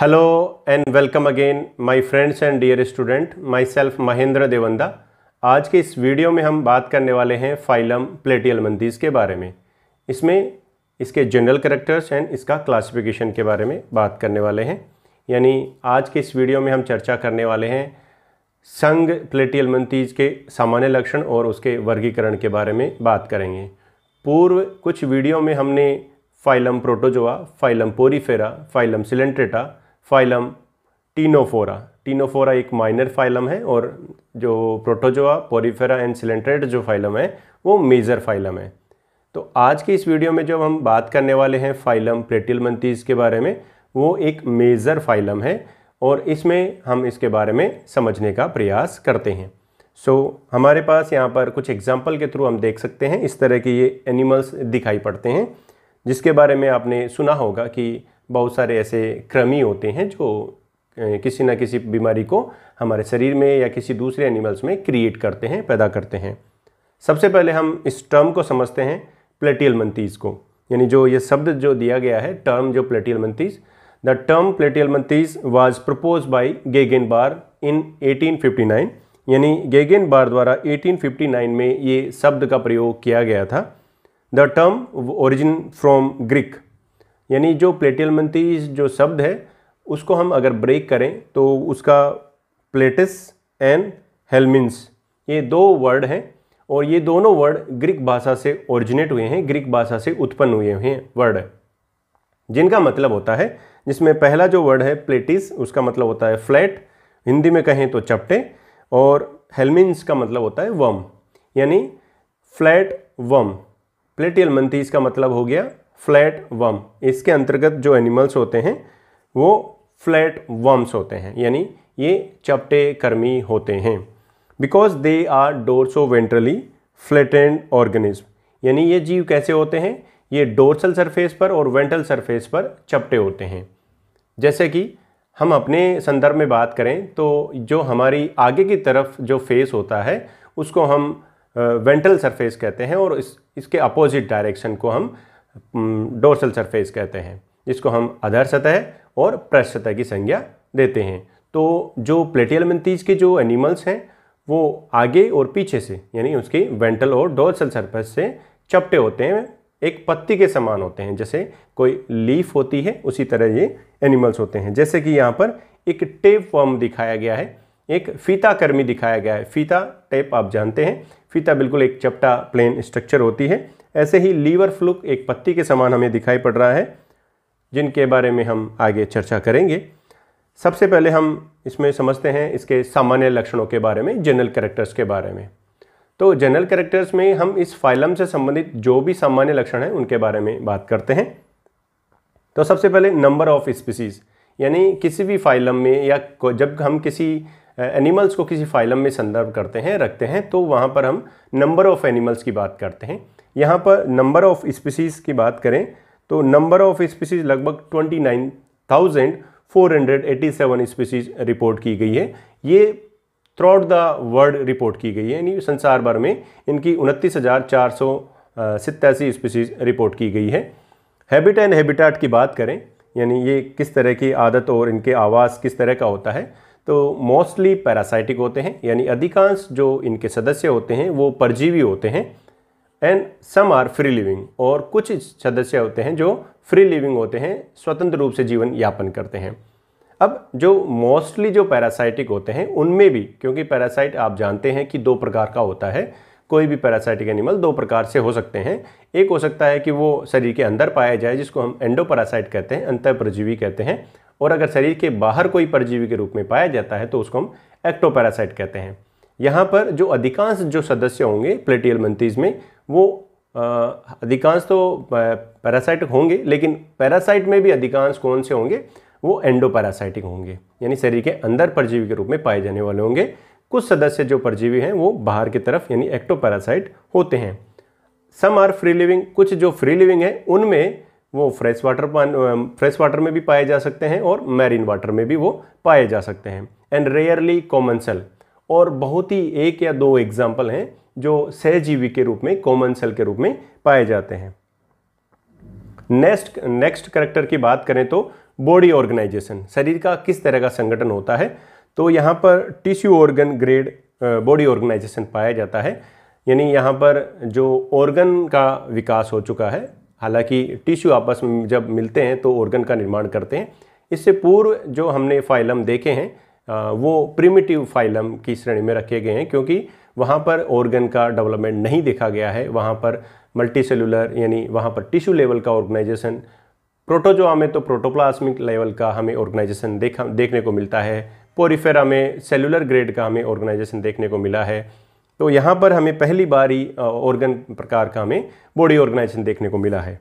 hello and welcome again my friends and dear student myself Mahendra Devanda आज के इस video में हम बात करने वाले हैं फाइलम प्लेटियल मंदीज़ के बारे में इसमें इसके जनरल करेक्टर्स एंड इसका क्लासिफिकेशन के बारे में बात करने वाले हैं यानी आज के इस वीडियो में हम चर्चा करने वाले हैं संघ मंदीज के सामान्य लक्षण और उसके वर्गीकरण के बारे में बात करेंगे पूर्व कुछ वीडियो में हमने phylum protozoa phylum porifera phylum coelenterata phylum ctenophora ctenophora एक माइनर फाइलम है और जो प्रोटोजोआ पोरीफेरा एंड सिलेंट्रेट जो फाइलम है वो मेजर फाइलम है तो आज के इस वीडियो में जब हम बात करने वाले हैं फाइलम प्लेटिलमंतीज के बारे में वो एक मेजर फाइलम है और इसमें हम इसके बारे में समझने का प्रयास करते हैं सो so, हमारे पास यहाँ पर कुछ एग्जाम्पल के थ्रू हम देख सकते हैं इस तरह के ये एनिमल्स दिखाई पड़ते हैं जिसके बारे में आपने सुना होगा कि बहुत सारे ऐसे कृमि होते हैं जो किसी ना किसी बीमारी को हमारे शरीर में या किसी दूसरे एनिमल्स में क्रिएट करते हैं पैदा करते हैं सबसे पहले हम इस टर्म को समझते हैं प्लेटियल मंतीज़ को यानी जो ये शब्द जो दिया गया है टर्म जो platyhelminthes the term platyhelminthes was propose by Gegenbaur in 1859 यानी गेगेन बार द्वारा 1859 में ये शब्द का प्रयोग किया गया था the term origin from Greek यानी जो प्लेटिलमंती जो शब्द है उसको हम अगर ब्रेक करें तो उसका प्लेटिस एंड हेलमिन्स ये दो वर्ड हैं और ये दोनों वर्ड ग्रीक भाषा से ओरिजिनेट हुए हैं ग्रीक भाषा से उत्पन्न हुए हैं वर्ड है जिनका मतलब होता है जिसमें पहला जो वर्ड है प्लेटिस उसका मतलब होता है फ्लैट हिंदी में कहें तो चपटे और हेलमिन्स का मतलब होता है वम यानी फ्लैट वम प्लेटियल मंथी का मतलब हो गया फ्लैट वम इसके अंतर्गत जो एनिमल्स होते हैं वो फ्लैट वम्स होते हैं यानी ये चपटे कर्मी होते हैं because they are dorso ventrally flattened organism यानी ये जीव कैसे होते हैं ये डोर्सल सरफेस पर और वेंट्रल सरफेस पर चपटे होते हैं जैसे कि हम अपने संदर्भ में बात करें तो जो हमारी आगे की तरफ जो फेस होता है उसको हम वेंट्रल सरफेस कहते हैं और इस इसके अपोजिट डायरेक्शन को हम डोर्सल सरफेस कहते हैं जिसको हम आधार सतह और पृष्ठ सतह की संज्ञा देते हैं तो जो प्लेटियल मंतीज के जो एनिमल्स हैं वो आगे और पीछे से यानी उसकी वेंटल और डोर्सल सरफेस से चपटे होते हैं एक पत्ती के समान होते हैं जैसे कोई लीफ होती है उसी तरह ये एनिमल्स होते हैं जैसे कि यहाँ पर एक टेप फॉर्म दिखाया गया है एक फीता कर्मी दिखाया गया है फीता टेप आप जानते हैं फीता बिल्कुल एक चपटा प्लेन स्ट्रक्चर होती है ऐसे ही लीवर फ्लुक एक पत्ती के समान हमें दिखाई पड़ रहा है जिनके बारे में हम आगे चर्चा करेंगे सबसे पहले हम इसमें समझते हैं इसके सामान्य लक्षणों के बारे में जनरल करेक्टर्स के बारे में तो जनरल करेक्टर्स में हम इस फाइलम से संबंधित जो भी सामान्य लक्षण हैं उनके बारे में बात करते हैं तो सबसे पहले नंबर ऑफ स्पीसीज़ यानी किसी भी फाइलम में या जब हम किसी एनिमल्स को किसी फाइलम में संदर्भ करते हैं रखते हैं तो वहाँ पर हम नंबर ऑफ़ एनिमल्स की बात करते हैं यहाँ पर नंबर ऑफ स्पीसीज़ की बात करें तो नंबर ऑफ स्पीसीज़ लगभग twenty nine thousand four hundred eighty seven species report की गई है ये throughout the world report की गई है यानी संसार भर में इनकी उनतीस हज़ार चार सौ सितासी स्पीसीज रिपोर्ट की गई है हैबिट एंड हैबिटाट की बात करें यानी ये किस तरह की आदत और इनके आवाज़ किस तरह का होता है तो मोस्टली पैरासाइटिक होते हैं यानी अधिकांश जो इनके सदस्य होते हैं वो परजीवी होते हैं and some are free living और कुछ सदस्य होते हैं जो फ्री लिविंग होते हैं स्वतंत्र रूप से जीवन यापन करते हैं अब जो मोस्टली जो पैरासाइटिक होते हैं उनमें भी क्योंकि पैरासाइट आप जानते हैं कि दो प्रकार का होता है कोई भी पैरासाइटिक एनिमल दो प्रकार से हो सकते हैं एक हो सकता है कि वो शरीर के अंदर पाया जाए जिसको हम एंडो पैरासाइट कहते हैं अंतर परजीवी कहते हैं और अगर शरीर के बाहर कोई परजीवी के रूप में पाया जाता है तो उसको हम एक्टो पैरासाइट कहते हैं यहाँ पर जो अधिकांश जो सदस्य होंगे प्लेटियल मंतीज में वो अधिकांश तो पैरासाइटिक होंगे लेकिन पैरासाइट में भी अधिकांश कौन से होंगे वो एंडोपैरासाइटिक होंगे यानी शरीर के अंदर परजीवी के रूप में पाए जाने वाले होंगे कुछ सदस्य जो परजीवी हैं वो बाहर की तरफ यानी एक्टोपैरासाइट होते हैं सम आर फ्री लिविंग कुछ जो फ्री लिविंग है उनमें वो फ्रेश वाटर फ्रेश वाटर में भी पाए जा सकते हैं और मैरीन वाटर में भी वो पाए जा सकते हैं एंड रेयरली कॉमन सेल और बहुत ही एक या दो एग्जाम्पल हैं जो सहजीवी के रूप में कॉमन सेल के रूप में पाए जाते हैं नेक्स्ट नेक्स्ट करेक्टर की बात करें तो बॉडी ऑर्गेनाइजेशन शरीर का किस तरह का संगठन होता है तो यहाँ पर tissue organ grade body organization पाया जाता है यानी यहाँ पर जो ऑर्गन का विकास हो चुका है हालांकि टिश्यू आपस में जब मिलते हैं तो ऑर्गन का निर्माण करते हैं इससे पूर्व जो हमने फाइलम देखे हैं वो प्रिमिटिव फाइलम की श्रेणी में रखे गए हैं क्योंकि वहाँ पर ऑर्गन का डेवलपमेंट नहीं देखा गया है वहाँ पर मल्टी सेलुलर यानी वहाँ पर टिश्यू लेवल का ऑर्गेनाइजेशन प्रोटोजोआ में तो प्रोटोप्लाज्मिक लेवल का हमें ऑर्गेनाइजेशन देखा देखने को मिलता है पोरिफेरा में सेलुलर ग्रेड का हमें ऑर्गेनाइजेशन देखने को मिला है तो यहाँ पर हमें पहली बार ही ऑर्गन प्रकार का हमें बॉडी ऑर्गेनाइजेशन देखने को मिला है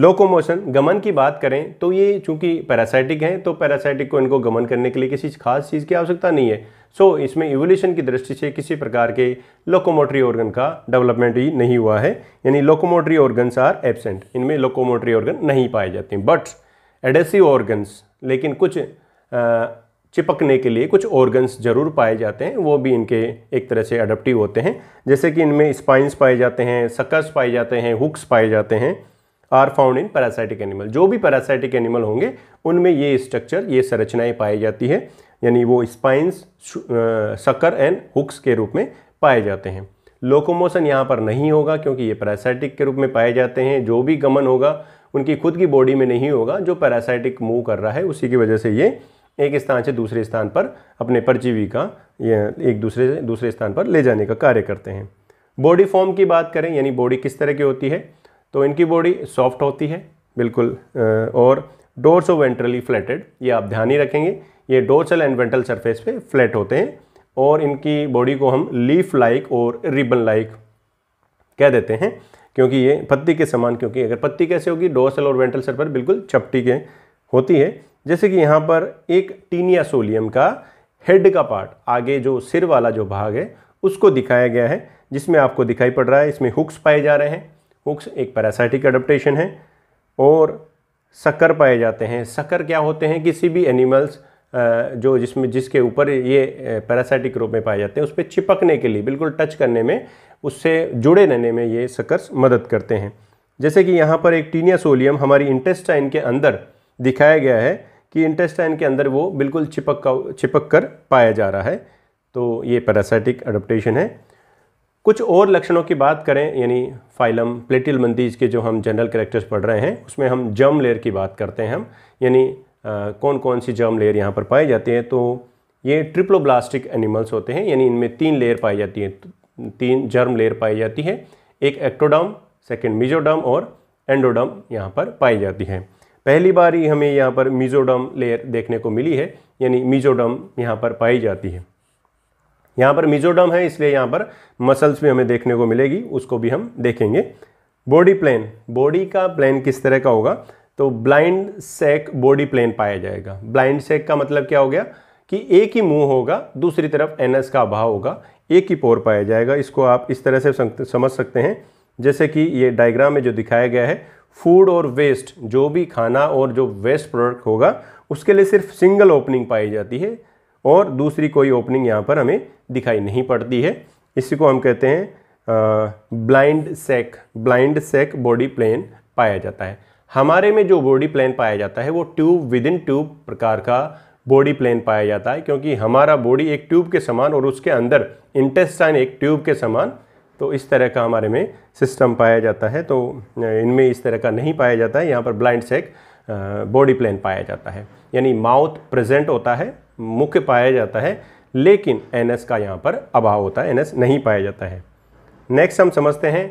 लोकोमोशन गमन की बात करें तो ये चूंकि पैरासाइटिक हैं तो पैरासाइटिक को इनको गमन करने के लिए किसी खास चीज़ की आवश्यकता नहीं है सो so, इसमें इवोल्यूशन की दृष्टि से किसी प्रकार के लोकोमोटरी ऑर्गन का डेवलपमेंट ही नहीं हुआ है यानी लोकोमोटरी ऑर्गन्स आर एबसेंट इनमें लोकोमोटरी ऑर्गन नहीं पाए जाते बट एडेसिव ऑर्गन्स लेकिन कुछ आ, चिपकने के लिए कुछ ऑर्गन्स जरूर पाए जाते हैं वो भी इनके एक तरह से अडप्टिव होते हैं जैसे कि इनमें स्पाइंस पाए जाते हैं सकस पाए जाते हैं हुक्स पाए जाते हैं are found in parasitic animal जो भी पैरासाइटिक एनिमल होंगे उनमें ये स्ट्रक्चर ये संरचनाएं पाई जाती है यानी वो स्पाइंस सकर एंड हुक्स के रूप में पाए जाते हैं लोकोमोशन यहाँ पर नहीं होगा क्योंकि ये पैरासाइटिक के रूप में पाए जाते हैं जो भी गमन होगा उनकी खुद की बॉडी में नहीं होगा जो पैरासाइटिक मूव कर रहा है उसी की वजह से ये एक स्थान से दूसरे स्थान पर अपने परजीवी का एक दूसरे दूसरे स्थान पर ले जाने का कार्य करते हैं बॉडी फॉर्म की बात करें यानी बॉडी किस तरह की होती है तो इनकी बॉडी सॉफ्ट होती है बिल्कुल और डोर्सो वेंट्रली फ्लैटेड ये आप ध्यान ही रखेंगे ये डोर्सल एंड वेंट्रल सरफेस पे फ्लैट होते हैं और इनकी बॉडी को हम लीफ लाइक और रिबन लाइक कह देते हैं क्योंकि ये पत्ती के समान क्योंकि अगर पत्ती कैसे होगी डोर्सल और वेंट्रल सरफेस बिल्कुल चपटी के होती है जैसे कि यहाँ पर एक टीनिया सोलियम का हेड का पार्ट आगे जो सिर वाला जो भाग है उसको दिखाया गया है जिसमें आपको दिखाई पड़ रहा है इसमें हुक्स पाए जा रहे हैं हुक्स एक पैरासाइटिक अडप्टेशन है और सकर पाए जाते हैं सकर क्या होते हैं किसी भी एनिमल्स जो जिसमें जिसके ऊपर ये पैरासाइटिक रूप में पाए जाते हैं उस पर चिपकने के लिए बिल्कुल टच करने में उससे जुड़े रहने में ये सकर्स मदद करते हैं जैसे कि यहाँ पर एक टीनिया सोलियम हमारी इंटेस्टाइन के अंदर दिखाया गया है कि इंटेस्टाइन के अंदर वो बिल्कुल चिपक का चिपक कर पाया जा रहा है तो ये पैरासाइटिक अडप्टेशन है कुछ और लक्षणों की बात करें यानी फाइलम प्लेटिल मंदीज के जो हम जनरल करेक्टर्स पढ़ रहे हैं उसमें हम जर्म लेयर की बात करते हैं हम यानी कौन कौन सी जर्म लेयर यहाँ पर पाई जाती है तो ये ट्रिप्लोब्लास्टिक एनिमल्स होते हैं यानी इनमें तीन लेयर पाई जाती है तीन जर्म लेयर पाई जाती है एक एक्टोडम सेकेंड मिजोडम और एंडोडम यहाँ पर पाई जाती है पहली बार ही हमें यहाँ पर मिजोडम लेयर देखने को मिली है यानी मिजोडम यहाँ पर पाई जाती है यहाँ पर मिजोडम है इसलिए यहाँ पर मसल्स भी हमें देखने को मिलेगी उसको भी हम देखेंगे बॉडी प्लेन बॉडी का प्लेन किस तरह का होगा तो ब्लाइंड सेक बॉडी प्लेन पाया जाएगा ब्लाइंड सेक का मतलब क्या हो गया कि एक ही मुंह होगा दूसरी तरफ एनएस का अभाव होगा एक ही पोर पाया जाएगा इसको आप इस तरह से समझ सकते हैं जैसे कि ये डायग्राम में जो दिखाया गया है फूड और वेस्ट जो भी खाना और जो वेस्ट प्रोडक्ट होगा उसके लिए सिर्फ सिंगल ओपनिंग पाई जाती है और दूसरी कोई ओपनिंग यहाँ पर हमें दिखाई नहीं पड़ती है इसी को हम कहते हैं blind sac blind sac body plan पाया जाता है हमारे में जो बॉडी प्लेन पाया जाता है वो ट्यूब विद इन ट्यूब प्रकार का बॉडी प्लेन पाया जाता है क्योंकि हमारा बॉडी एक ट्यूब के समान और उसके अंदर इंटेस्टाइन एक ट्यूब के समान तो इस तरह का हमारे में सिस्टम पाया जाता है तो इनमें इस तरह का नहीं पाया जाता है यहाँ पर ब्लाइंड सेक बॉडी प्लान पाया जाता है यानी माउथ प्रेजेंट होता है मुख्य पाया जाता है लेकिन एनएस का यहाँ पर अभाव होता है एनएस नहीं पाया जाता है नेक्स्ट हम समझते हैं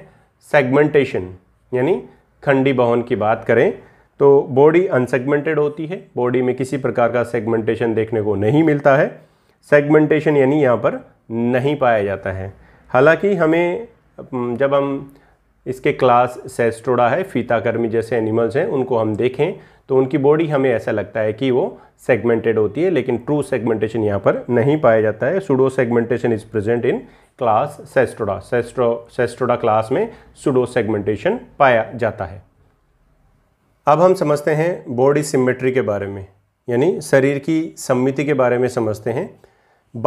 सेगमेंटेशन यानी खंडी बहन की बात करें तो बॉडी अनसेगमेंटेड होती है बॉडी में किसी प्रकार का सेगमेंटेशन देखने को नहीं मिलता है सेगमेंटेशन यानी यहाँ पर नहीं पाया जाता है हालांकि हमें जब हम इसके क्लास सेस्ट्रोडा है फीताकर्मी जैसे एनिमल्स हैं उनको हम देखें तो उनकी बॉडी हमें ऐसा लगता है कि वो सेगमेंटेड होती है लेकिन ट्रू सेगमेंटेशन यहाँ पर नहीं पाया जाता है pseudo segmentation is present in class cestoda cestoda cestoda class में सुडो सेगमेंटेशन पाया जाता है अब हम समझते हैं बॉडी सिमेट्री के बारे में यानी शरीर की सम्मिति के बारे में समझते हैं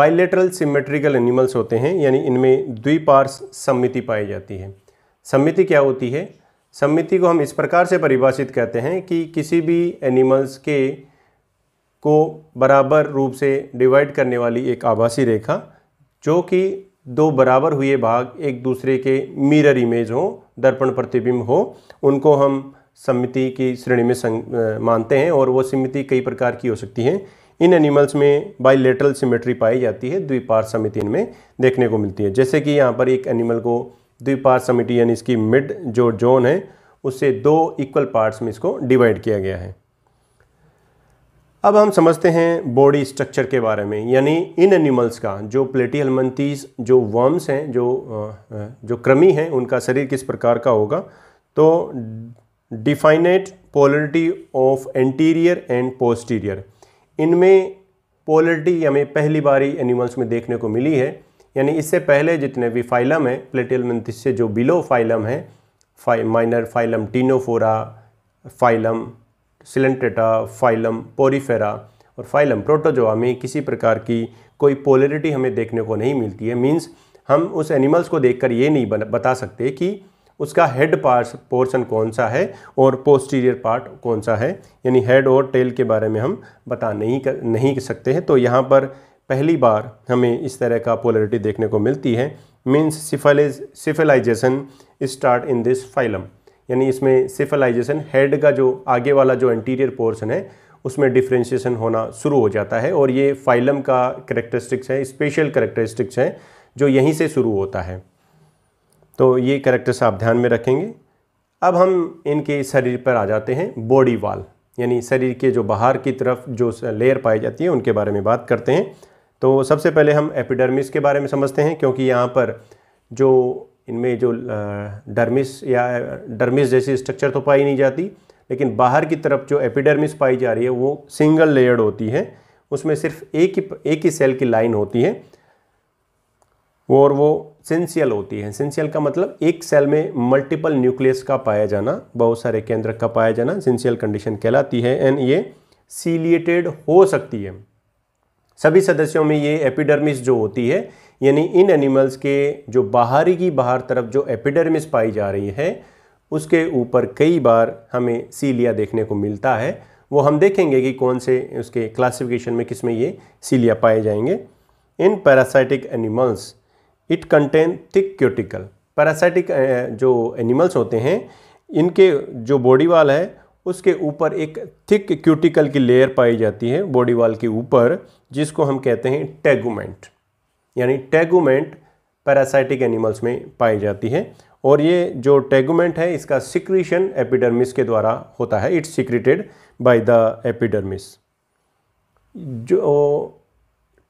बाइलेटरल सिमेट्रिकल एनिमल्स होते हैं यानी इनमें द्विपार्श सम्मिति पाई जाती है सम्मिति क्या होती है सम्मिति को हम इस प्रकार से परिभाषित कहते हैं कि किसी भी एनिमल्स के को बराबर रूप से डिवाइड करने वाली एक आभासी रेखा जो कि दो बराबर हुए भाग एक दूसरे के मिरर इमेज हो दर्पण प्रतिबिंब हो उनको हम सम्मिति की श्रेणी में संग, मानते हैं और वो सम्मिति कई प्रकार की हो सकती है इन एनिमल्स में बाइलेटरल सिमेट्री पाई जाती है द्विपार समिति इनमें देखने को मिलती है जैसे कि यहाँ पर एक एनिमल को द्विपार्ट समिति यानी इसकी मिड जो जोन है उससे दो इक्वल पार्ट्स में इसको डिवाइड किया गया है अब हम समझते हैं बॉडी स्ट्रक्चर के बारे में यानी इन एनिमल्स का जो प्लेटी हलमंतीस जो वर्म्स हैं जो जो क्रमी हैं उनका शरीर किस प्रकार का होगा तो definite polarity of anterior and posterior इनमें पोलरिटी हमें पहली बार ही एनिमल्स में देखने को मिली है यानी इससे पहले जितने भी फाइलम हैं प्लेटिलमिंथिस से जो बिलो फाइलम है फाइ minor phylum ctenophora phylum coelenterata phylum porifera और फाइलम प्रोटोजोआ में किसी प्रकार की कोई पोलरिटी हमें देखने को नहीं मिलती है मीन्स हम उस एनिमल्स को देखकर ये नहीं बता सकते कि उसका हेड पार्ट पोर्शन कौन सा है और पोस्टीरियर पार्ट कौन सा है यानी हेड और टेल के बारे में हम बता नहीं कर नहीं सकते हैं तो यहाँ पर पहली बार हमें इस तरह का पोलरिटी देखने को मिलती है means cephalization cephalization start in this phylum यानी इसमें सिफलाइजेशन हेड का जो आगे वाला जो इंटीरियर पोर्शन है उसमें डिफ्रेंशिएशन होना शुरू हो जाता है और ये फाइलम का करेक्टरिस्टिक्स है स्पेशल करेक्टरिस्टिक्स हैं जो यहीं से शुरू होता है तो ये करेक्टर्स आप ध्यान में रखेंगे अब हम इनके शरीर पर आ जाते हैं बॉडी वाल यानी शरीर के जो बाहर की तरफ जो लेयर पाई जाती है उनके बारे में बात करते हैं तो सबसे पहले हम एपिडर्मिस के बारे में समझते हैं क्योंकि यहाँ पर जो इनमें जो डर्मिस या डर्मिस जैसी स्ट्रक्चर तो पाई नहीं जाती लेकिन बाहर की तरफ जो एपिडर्मिस पाई जा रही है वो सिंगल लेयर्ड होती है उसमें सिर्फ एक ही एक ही सेल की लाइन होती है और वो सेंसियल होती है सेंसियल का मतलब एक सेल में मल्टीपल न्यूक्लियस का पाया जाना बहुत सारे केंद्र का पाया जाना सेंसियल कंडीशन कहलाती है एंड ये सीलिएटेड हो सकती है सभी सदस्यों में ये एपिडर्मिस जो होती है यानी इन एनिमल्स के जो बाहरी की बाहर तरफ जो एपिडर्मिस पाई जा रही है उसके ऊपर कई बार हमें सीलिया देखने को मिलता है वो हम देखेंगे कि कौन से उसके क्लासिफिकेशन में किस में ये सीलिया पाए जाएंगे in parasitic animals it contain thick cuticle parasitic जो एनिमल्स होते हैं इनके जो बॉडी वाल है उसके ऊपर एक थिक क्यूटिकल की लेयर पाई जाती है बॉडी वाल के ऊपर जिसको हम कहते हैं टैगूमेंट यानी टैगूमेंट पैरासाइटिक एनिमल्स में पाई जाती है और ये जो टैगूमेंट है इसका सिक्रीशन एपिडर्मिस के द्वारा होता है it's secreted by the epidermis जो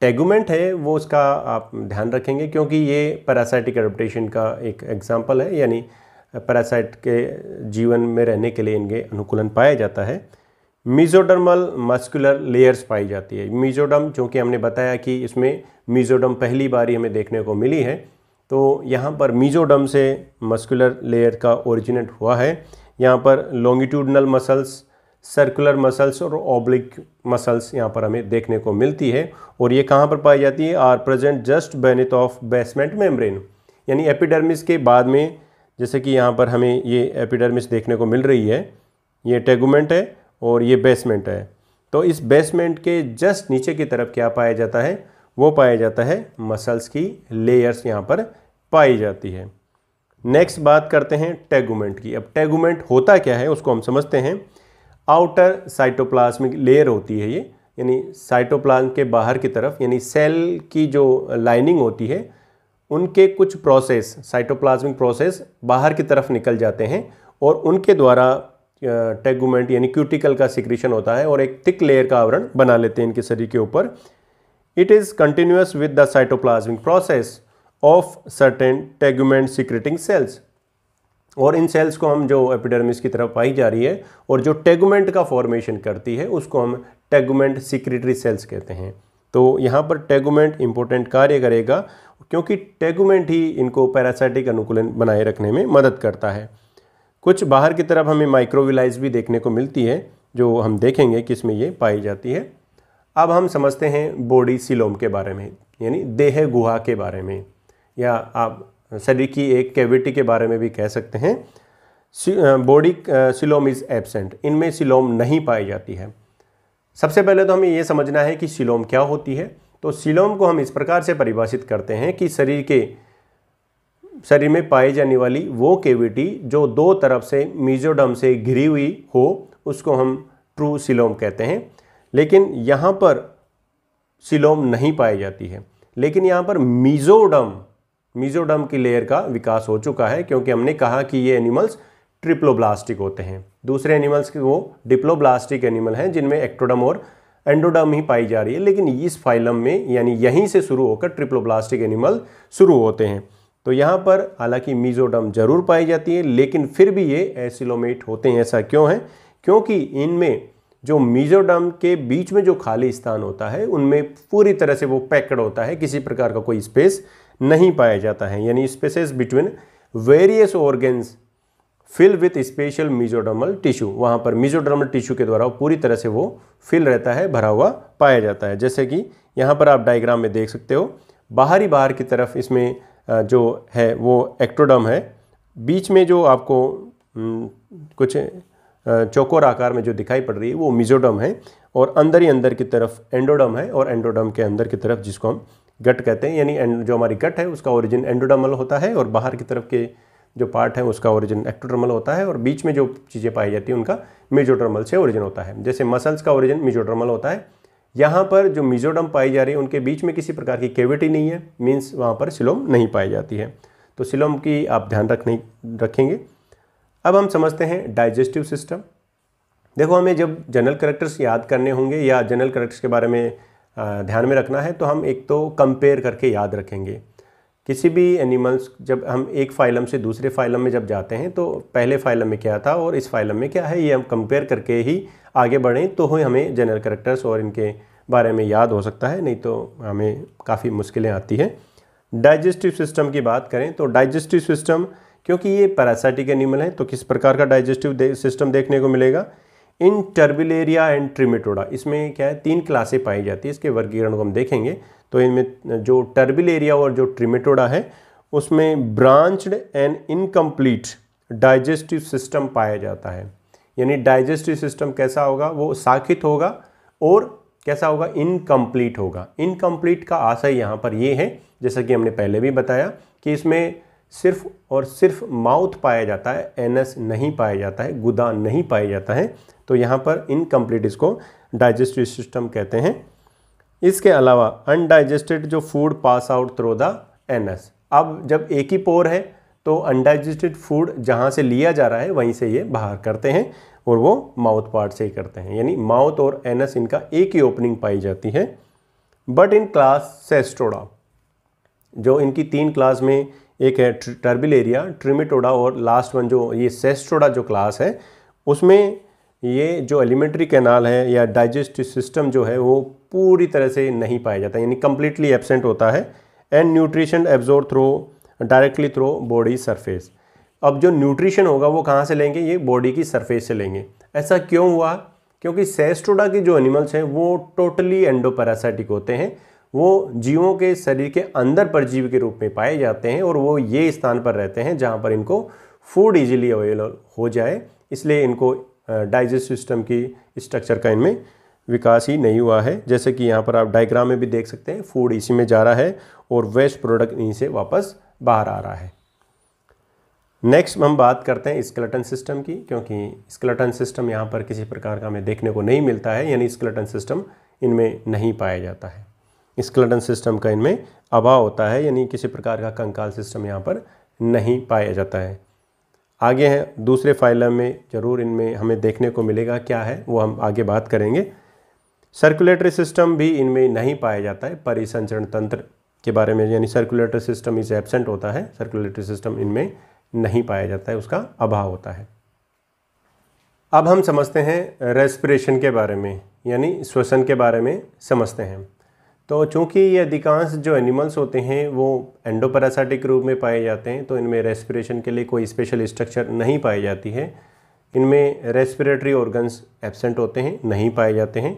टैगूमेंट है वो उसका आप ध्यान रखेंगे क्योंकि ये पैरासाइटिक एडप्टेशन का एक एग्जाम्पल है यानी पैरासाइट के जीवन में रहने के लिए इनके अनुकूलन पाया जाता है मीजोडर्मल मस्कुलर लेयर्स पाई जाती है मीजोडम चूँकि हमने बताया कि इसमें मीजोडम पहली बारी हमें देखने को मिली है तो यहाँ पर मीजोडम से मस्कुलर लेयर का ओरिजिनेट हुआ है यहाँ पर लॉन्गिट्यूडनल मसल्स सर्कुलर मसल्स और ओब्लिक मसल्स यहाँ पर हमें देखने को मिलती है और ये कहाँ पर पाई जाती है are present just beneath of basement membrane यानी एपिडर्मिस के बाद में जैसे कि यहाँ पर हमें ये एपिडर्मिस देखने को मिल रही है ये टेगुमेंट है और ये बेसमेंट है तो इस बेसमेंट के जस्ट नीचे की तरफ क्या पाया जाता है वो पाया जाता है मसल्स की लेयर्स यहाँ पर पाई जाती है नेक्स्ट बात करते हैं टेगुमेंट की अब टेगुमेंट होता क्या है उसको हम समझते हैं आउटर साइटोप्लाज्मिक लेयर होती है ये यानी साइटोप्लाज्म के बाहर की तरफ यानी सेल की जो लाइनिंग होती है उनके कुछ प्रोसेस साइटोप्लाज्मिक प्रोसेस बाहर की तरफ निकल जाते हैं और उनके द्वारा टेगूमेंट यानी क्यूटिकल का सिक्रीशन होता है और एक थिक लेयर का आवरण बना लेते हैं इनके शरीर के ऊपर it is continuous with the cytoplasmic process of certain tegument secreting cells और इन सेल्स को हम जो एपिडर्मिस की तरफ पाई जा रही है और जो टेगूमेंट का फॉर्मेशन करती है उसको हम टेगुमेंट सिक्रेटरी सेल्स कहते हैं तो यहाँ पर टेगूमेंट इंपॉर्टेंट कार्य करेगा क्योंकि टेगूमेंट ही इनको पैरासाइटिक अनुकूलन बनाए रखने में मदद करता है कुछ बाहर की तरफ हमें माइक्रोविलाइज भी देखने को मिलती है जो हम देखेंगे कि इसमें ये पाई जाती है अब हम समझते हैं बॉडी सिलोम के बारे में यानी देह गुहा के बारे में या आप शरीर की एक कैविटी के बारे में भी कह सकते हैं बॉडी सिलोम इज़ एबसेंट इनमें सिलोम नहीं पाई जाती है सबसे पहले तो हमें यह समझना है कि सिलोम क्या होती है तो सिलोम को हम इस प्रकार से परिभाषित करते हैं कि शरीर के शरीर में पाई जाने वाली वो केविटी जो दो तरफ से मीजोडम से घिरी हुई हो उसको हम ट्रू सिलोम कहते हैं लेकिन यहाँ पर सिलोम नहीं पाई जाती है लेकिन यहाँ पर मीजोडम मीजोडम की लेयर का विकास हो चुका है क्योंकि हमने कहा कि ये एनिमल्स ट्रिप्लोब्लास्टिक होते हैं दूसरे एनिमल्स के वो डिप्लोब्लास्टिक एनिमल हैं जिनमें एक्टोडम और एंडोडम ही पाई जा रही है लेकिन इस फाइलम में यानी यहीं से शुरू होकर ट्रिप्लोब्लास्टिक एनिमल शुरू होते हैं तो यहाँ पर हालांकि मीजोडम जरूर पाई जाती है लेकिन फिर भी ये एसिलोमेट होते हैं ऐसा क्यों है क्योंकि इनमें जो मीजोडम के बीच में जो खाली स्थान होता है उनमें पूरी तरह से वो पैकड होता है किसी प्रकार का कोई स्पेस नहीं पाया जाता है यानी spaces between various organs fill with special mesodermal tissue वहाँ पर मीजोडर्मल टिश्यू के द्वारा पूरी तरह से वो फिल रहता है भरा हुआ पाया जाता है जैसे कि यहाँ पर आप डायग्राम में देख सकते हो बाहरी बाहर की तरफ इसमें जो है वो एक्ट्रोडम है बीच में जो आपको कुछ चौकोर आकार में जो दिखाई पड़ रही है वो मिजोडम है और अंदर ही अंदर की तरफ एंडोडम है और एंडोडम के अंदर की तरफ जिसको हम गट कहते हैं यानी जो हमारी गट है उसका ओरिजिन एंडोडमल होता है और बाहर की तरफ के जो पार्ट है उसका ओरिजिन एक्टोडर्मल होता है और बीच में जो चीज़ें पाई जाती हैं उनका मिजोडर्मल से ओरिजिन होता है जैसे मसल्स का ओरिजिन मिजोडर्मल होता है यहाँ पर जो मिजोडम पाई जा रही है उनके बीच में किसी प्रकार की केविटी नहीं है मीन्स वहाँ पर सिलोम नहीं पाई जाती है तो सिलोम की आप ध्यान रखने रखेंगे अब हम समझते हैं डाइजेस्टिव सिस्टम देखो हमें जब जनरल करेक्टर्स याद करने होंगे या जनरल करेक्टर्स के बारे में ध्यान में रखना है तो हम एक तो कंपेयर करके याद रखेंगे किसी भी एनिमल्स जब हम एक फाइलम से दूसरे फाइलम में जब जाते हैं तो पहले फाइलम में क्या था और इस फाइलम में क्या है ये हम कंपेयर करके ही आगे बढ़ें तो हमें जनरल करेक्टर्स और इनके बारे में याद हो सकता है नहीं तो हमें काफ़ी मुश्किलें आती हैं डाइजेस्टिव सिस्टम की बात करें तो डाइजेस्टिव सिस्टम क्योंकि ये पैरासाइटिक एनिमल है तो किस प्रकार का डाइजेस्टिव सिस्टम देखने को मिलेगा इन टर्बिलेरिया एंड ट्रिमेटोडा इसमें क्या है तीन क्लासें पाई जाती है इसके वर्गीकरण को हम देखेंगे तो इनमें जो टर्बिलेरिया और जो ट्रिमेटोडा है उसमें branched and incomplete digestive system पाया जाता है यानी डाइजेस्टिव सिस्टम कैसा होगा वो साखित होगा और कैसा होगा इनकम्प्लीट होगा इनकम्प्लीट का आशय यहाँ पर ये है जैसा कि हमने पहले भी बताया कि इसमें सिर्फ और सिर्फ माउथ पाया जाता है एनस नहीं पाया जाता है गुदा नहीं पाया जाता है तो यहाँ पर इनकम्प्लीट इसको डाइजेस्टिव सिस्टम कहते हैं इसके अलावा अनडाइजेस्टेड जो food pass out through the an अब जब एक ही पोर है तो अनडाइजेस्टेड फूड जहाँ से लिया जा रहा है वहीं से ये बाहर करते हैं और वो माउथ पार्ट से ही करते हैं यानी माउथ और एनस इनका एक ही ओपनिंग पाई जाती है बट इन क्लास सेस्टोडा जो इनकी तीन क्लास में एक है टर्बिल एरिया ट्रिमिटोडा और लास्ट वन जो ये सेस्टोडा जो क्लास है उसमें ये जो एलिमेंट्री कैनाल है या डाइजेस्टिव सिस्टम जो है वो पूरी तरह से नहीं पाया जाता यानी कम्प्लीटली एबसेंट होता है and nutrition absorb through directly through body surface अब जो न्यूट्रिशन होगा वो कहाँ से लेंगे ये बॉडी की सरफेस से लेंगे ऐसा क्यों हुआ क्योंकि सेस्टोडा के जो एनिमल्स हैं वो टोटली एंडोपैरासाइटिक होते हैं वो जीवों के शरीर के अंदर परजीव के रूप में पाए जाते हैं और वो ये स्थान पर रहते हैं जहाँ पर इनको फूड इजीली अवेलेबल हो जाए इसलिए इनको डाइजेस्ट सिस्टम की स्ट्रक्चर का इनमें विकास ही नहीं हुआ है जैसे कि यहाँ पर आप डायग्राम में भी देख सकते हैं फूड इसी में जा रहा है और वेस्ट प्रोडक्ट इन्हीं से वापस बाहर आ रहा है नेक्स्ट हम बात करते हैं स्केलेटन सिस्टम की क्योंकि स्केलेटन सिस्टम यहाँ पर किसी प्रकार का हमें देखने को नहीं मिलता है यानी स्केलेटन सिस्टम इनमें नहीं पाया जाता है स्केलेटन सिस्टम का इनमें अभाव होता है यानी किसी प्रकार का कंकाल सिस्टम यहाँ पर नहीं पाया जाता है आगे हैं दूसरे फाइलम में ज़रूर इनमें हमें देखने को मिलेगा क्या है वो हम आगे बात करेंगे सर्कुलेटरी सिस्टम भी इनमें नहीं पाया जाता है परिसंचरण तंत्र के बारे में यानी सर्कुलेटरी सिस्टम इज एबसेंट होता है सर्कुलेटरी सिस्टम इनमें नहीं पाया जाता है उसका अभाव होता है अब हम समझते हैं रेस्पिरेशन के बारे में यानी श्वसन के बारे में समझते हैं तो चूंकि ये अधिकांश जो एनिमल्स होते हैं वो एंडोपैरासाइटिक रूप में पाए जाते हैं तो इनमें रेस्पिरेशन के लिए कोई स्पेशल स्ट्रक्चर नहीं पाई जाती है इनमें रेस्पिरेटरी ऑर्गन्स एबसेंट होते हैं नहीं पाए जाते हैं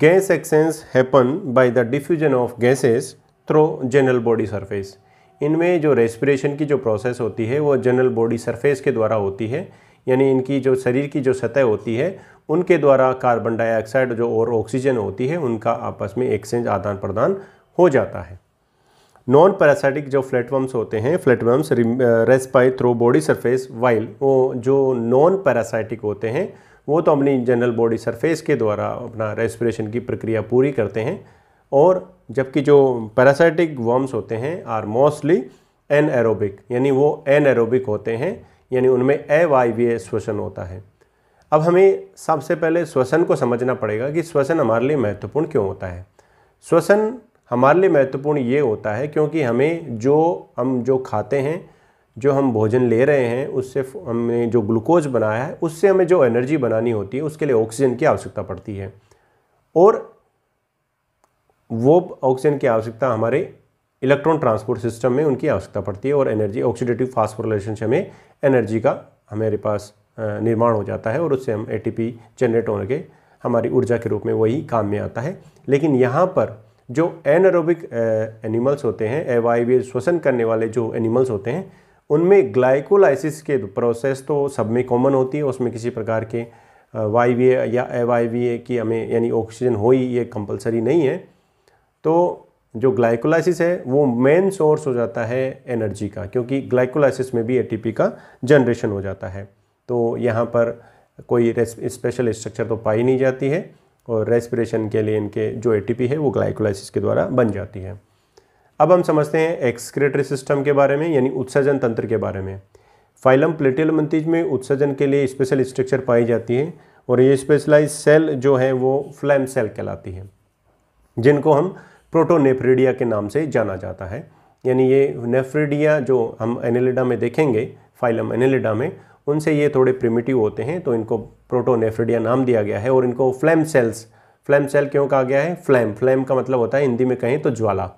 gas exchange happen by the diffusion of gases through general body surface इनमें जो रेस्पिरेशन की जो प्रोसेस होती है वो जनरल बॉडी सरफेस के द्वारा होती है यानी इनकी जो शरीर की जो सतह होती है उनके द्वारा कार्बन डाइऑक्साइड जो और ऑक्सीजन होती है उनका आपस में एक्सचेंज आदान प्रदान हो जाता है नॉन पैरासाइटिक जो फ्लैटवर्म्स होते हैं flatworms respire through body surface while वो जो नॉन पैरासाइटिक होते हैं वो तो अपनी जनरल बॉडी सरफेस के द्वारा अपना रेस्पिरेशन की प्रक्रिया पूरी करते हैं और जबकि जो पैरासाइटिक वर्म्स होते हैं आर मोस्टली एन एरोबिक यानी वो एन एरोबिक होते हैं यानी उनमें ए वाई ए श्वसन होता है अब हमें सबसे पहले श्वसन को समझना पड़ेगा कि श्वसन हमारे लिए महत्वपूर्ण क्यों होता है श्वसन हमारे लिए महत्वपूर्ण ये होता है क्योंकि हमें जो हम जो खाते हैं जो हम भोजन ले रहे हैं उससे हमने जो ग्लूकोज बनाया है उससे हमें जो एनर्जी बनानी होती है उसके लिए ऑक्सीजन की आवश्यकता पड़ती है और वो ऑक्सीजन की आवश्यकता हमारे इलेक्ट्रॉन ट्रांसपोर्ट सिस्टम में उनकी आवश्यकता पड़ती है और एनर्जी ऑक्सीडेटिव फास्फोरिलेशन से हमें एनर्जी का हमारे पास निर्माण हो जाता है और उससे हम एटीपी जनरेट होने के हमारी ऊर्जा के रूप में वही काम में आता है लेकिन यहाँ पर जो एनरोबिक एनिमल्स होते हैं ए श्वसन करने वाले जो एनिमल्स होते हैं उनमें ग्लाइकोलाइसिस के प्रोसेस तो सब में कॉमन होती है उसमें किसी प्रकार के वाई या ए की हमें यानी ऑक्सीजन हो ही ये कंपलसरी नहीं है तो जो ग्लाइकोलाइसिस है वो मेन सोर्स हो जाता है एनर्जी का क्योंकि ग्लाइकोलाइसिस में भी एटीपी का जनरेशन हो जाता है तो यहाँ पर कोई स्पेशल स्ट्रक्चर तो पाई नहीं जाती है और रेस्पिरेशन के लिए इनके जो एटीपी है वो ग्लाइकोलाइसिस के द्वारा बन जाती है अब हम समझते हैं एक्सक्रेटरी सिस्टम के बारे में यानी उत्सर्जन तंत्र के बारे में फाइलम प्लेटियल अंतिज में उत्सर्जन के लिए स्पेशल स्ट्रक्चर पाई जाती है और ये स्पेशलाइज सेल जो है वो फ्लैम सेल कहलाती है जिनको हम प्रोटोनेफ्रीडिया के नाम से जाना जाता है यानी ये नेफ्रेडिया जो हम एनिलिडा में देखेंगे फाइलम एनेलिडा में उनसे ये थोड़े प्रिमिटिव होते हैं तो इनको प्रोटोनेफ्रिडिया नाम दिया गया है और इनको फ्लैम सेल्स फ्लैम सेल क्यों कहा गया है फ्लैम फ्लैम का मतलब होता है हिंदी में कहें तो ज्वाला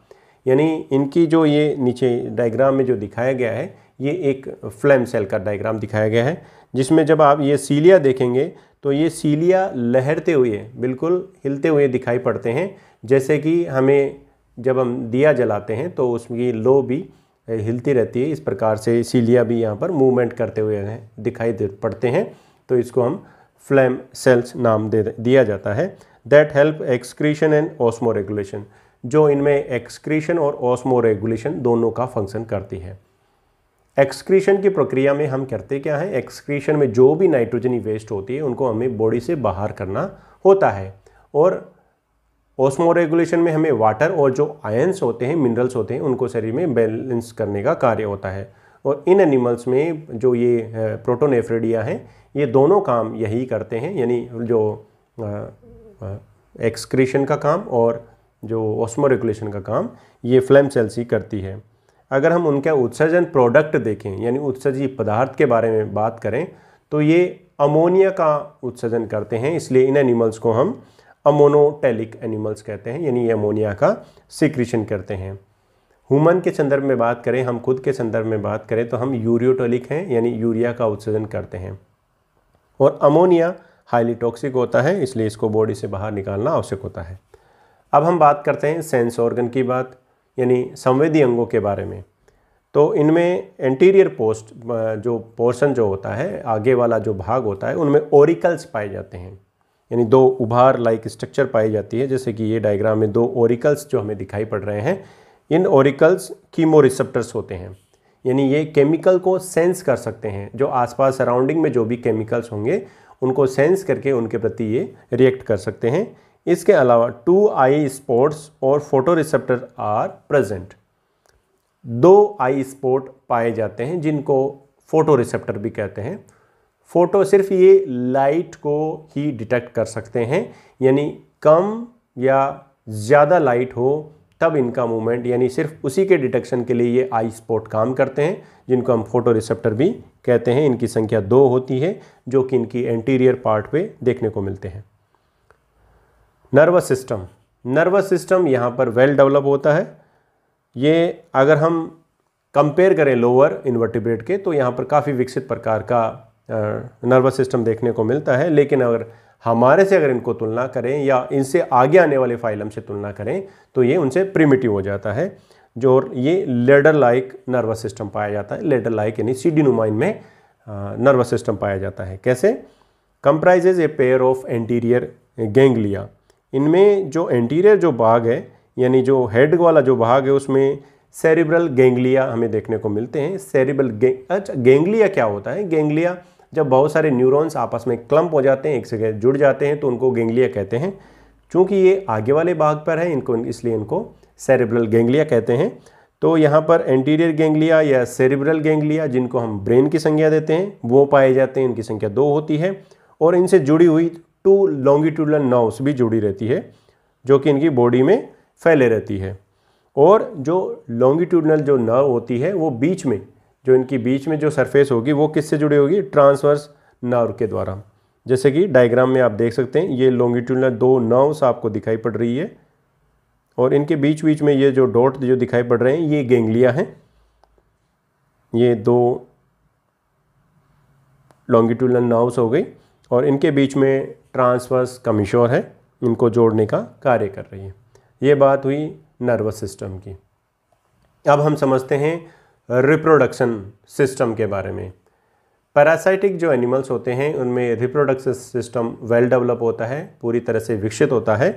यानी इनकी जो ये नीचे डायग्राम में जो दिखाया गया है ये एक फ्लैम सेल का डायग्राम दिखाया गया है जिसमें जब आप ये सीलिया देखेंगे तो ये सीलिया लहरते हुए बिल्कुल हिलते हुए दिखाई पड़ते हैं जैसे कि हमें जब हम दिया जलाते हैं तो उसकी लो भी हिलती रहती है इस प्रकार से सीलिया भी यहाँ पर मूवमेंट करते हुए दिखाई दे पड़ते हैं तो इसको हम फ्लैम सेल्स नाम दे दिया जाता है that help excretion and osmoregulation जो इनमें एक्सक्रीशन और ऑस्मो रेगुलेशन दोनों का फंक्शन करती है एक्सक्रीशन की प्रक्रिया में हम करते क्या है एक्सक्रीशन में जो भी नाइट्रोजनी वेस्ट होती है उनको हमें बॉडी से बाहर करना होता है और ओस्मो रेगुलेशन में हमें वाटर और जो आयन्स होते हैं मिनरल्स होते हैं उनको शरीर में बैलेंस करने का कार्य होता है और इन एनिमल्स में जो ये प्रोटोनेफ्रेडिया हैं ये दोनों काम यही करते हैं यानी जो एक्सक्रीशन का काम और जो ऑस्मोरेगुलेशन का काम ये फ्लैम सेल्स ही करती है अगर हम उनका उत्सर्जन प्रोडक्ट देखें यानी उत्सर्जी पदार्थ के बारे में बात करें तो ये अमोनिया का उत्सर्जन करते हैं इसलिए इन एनिमल्स को हम अमोनोटेलिक एनिमल्स कहते हैं यानी ये अमोनिया का सिक्रीशन करते हैं ह्यूमन के संदर्भ में बात करें हम खुद के संदर्भ में बात करें तो हम यूरियोटोलिक हैं यानी यूरिया का उत्सर्जन करते हैं और अमोनिया हाईली टॉक्सिक होता है इसलिए इसको बॉडी से बाहर निकालना आवश्यक होता है अब हम बात करते हैं सेंस ऑर्गन की बात यानी संवेदी अंगों के बारे में तो इनमें एंटीरियर पोस्ट जो पोर्शन जो होता है आगे वाला जो भाग होता है उनमें ओरिकल्स पाए जाते हैं यानी दो उभार लाइक स्ट्रक्चर पाई जाती है जैसे कि ये डायग्राम में दो ओरिकल्स जो हमें दिखाई पड़ रहे हैं इन ओरिकल्स कीमोरिसेप्टर्स होते हैं यानी ये केमिकल को सेंस कर सकते हैं जो आसपास सराउंडिंग में जो भी केमिकल्स होंगे उनको सेंस करके उनके प्रति ये रिएक्ट कर सकते हैं इसके अलावा टू आई स्पोर्ट्स और फोटो रिसेप्टर आर प्रजेंट दो आई स्पोर्ट पाए जाते हैं जिनको फोटो रिसेप्टर भी कहते हैं फ़ोटो सिर्फ ये लाइट को ही डिटेक्ट कर सकते हैं यानी कम या ज़्यादा लाइट हो तब इनका मूवमेंट यानी सिर्फ उसी के डिटेक्शन के लिए ये आई स्पॉट काम करते हैं जिनको हम फोटो रिसेप्टर भी कहते हैं इनकी संख्या दो होती है जो कि इनकी एंटीरियर पार्ट पे देखने को मिलते हैं नर्वस सिस्टम नर्वस सिस्टम यहाँ पर वेल डेवलप होता है ये अगर हम कंपेयर करें लोअर इन्वर्टिब्रेट के तो यहाँ पर काफ़ी विकसित प्रकार का नर्वस सिस्टम देखने को मिलता है लेकिन अगर हमारे से अगर इनको तुलना करें या इनसे आगे आने वाले फाइलम से तुलना करें तो ये उनसे प्रिमिटिव हो जाता है जो ये लेडर लाइक नर्वस सिस्टम पाया जाता है लेडर लाइक यानी सी नुमाइन में नर्वस सिस्टम पाया जाता है कैसे comprises a pair of anterior ganglia इनमें जो एंटीरियर जो भाग है यानी जो हेड वाला जो भाग है उसमें सेरिब्रल गेंगलिया हमें देखने को मिलते हैं सेरिब्रल गे अच्छा गेंगलिया क्या होता है गेंगलिया जब बहुत सारे न्यूरॉन्स आपस में क्लम्प हो जाते हैं एक जगह जुड़ जाते हैं तो उनको गेंगलिया कहते हैं चूँकि ये आगे वाले भाग पर है इनको इसलिए इनको सेरेब्रल गेंगलिया कहते हैं तो यहाँ पर एंटीरियर गेंगलिया या सेरिब्रल गेंगलिया जिनको हम ब्रेन की संज्ञा देते हैं वो पाए जाते हैं इनकी संख्या दो होती है और इनसे जुड़ी हुई टू लॉन्गिट्यूडल नर्व्स भी जुड़ी रहती है जो कि इनकी बॉडी में फैले रहती है और जो लॉन्गिट्यूडनल जो नर्व होती है वो बीच में जो इनकी बीच में जो सरफेस होगी वो किससे जुड़ी होगी ट्रांसवर्स नर्व के द्वारा जैसे कि डायग्राम में आप देख सकते हैं ये लॉन्गिट्यूडनल दो नर्व्स आपको दिखाई पड़ रही है और इनके बीच बीच में ये जो डॉट जो दिखाई पड़ रहे हैं ये गेंगलिया हैं ये दो लॉन्गिट्यूडनल नर्व्स हो गई और इनके बीच में ट्रांसवर्स कमिशोर है इनको जोड़ने का कार्य कर रही है ये बात हुई नर्वस सिस्टम की अब हम समझते हैं रिप्रोडक्शन सिस्टम के बारे में पैरासाइटिक जो एनिमल्स होते हैं उनमें रिप्रोडक्शन सिस्टम वेल डेवलप होता है पूरी तरह से विकसित होता है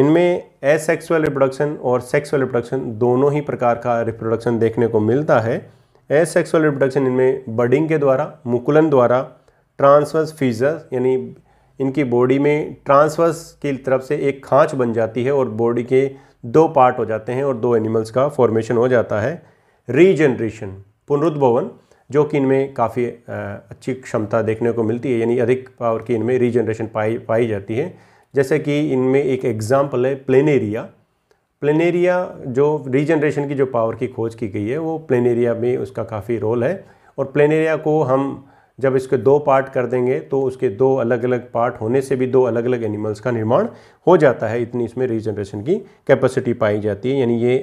इनमें एसेक्सुअल रिप्रोडक्शन और सेक्सुअल रिप्रोडक्शन दोनों ही प्रकार का रिप्रोडक्शन देखने को मिलता है एसेक्सुअल रिप्रोडक्शन इनमें बडिंग के द्वारा मुकुलन द्वारा ट्रांसवर्स फीजस यानी इनकी बॉडी में ट्रांसवर्स की तरफ से एक खाँच बन जाती है और बॉडी के दो पार्ट हो जाते हैं और दो एनिमल्स का फॉर्मेशन हो जाता है रीजनरेशन पुनरुद्भवन जो कि इनमें काफ़ी अच्छी क्षमता देखने को मिलती है यानी अधिक पावर की इनमें रीजनरेशन पाई पाई जाती है जैसे कि इनमें एक एग्ज़ाम्पल है प्लेनेरिया प्लेनेरिया जो रीजनरेशन की जो पावर की खोज की गई है वो प्लेनेरिया में उसका काफ़ी रोल है और प्लेनेरिया को हम जब इसके दो पार्ट कर देंगे तो उसके दो अलग अलग पार्ट होने से भी दो अलग अलग एनिमल्स का निर्माण हो जाता है इतनी इसमें रीजनरेशन की कैपेसिटी पाई जाती है यानी ये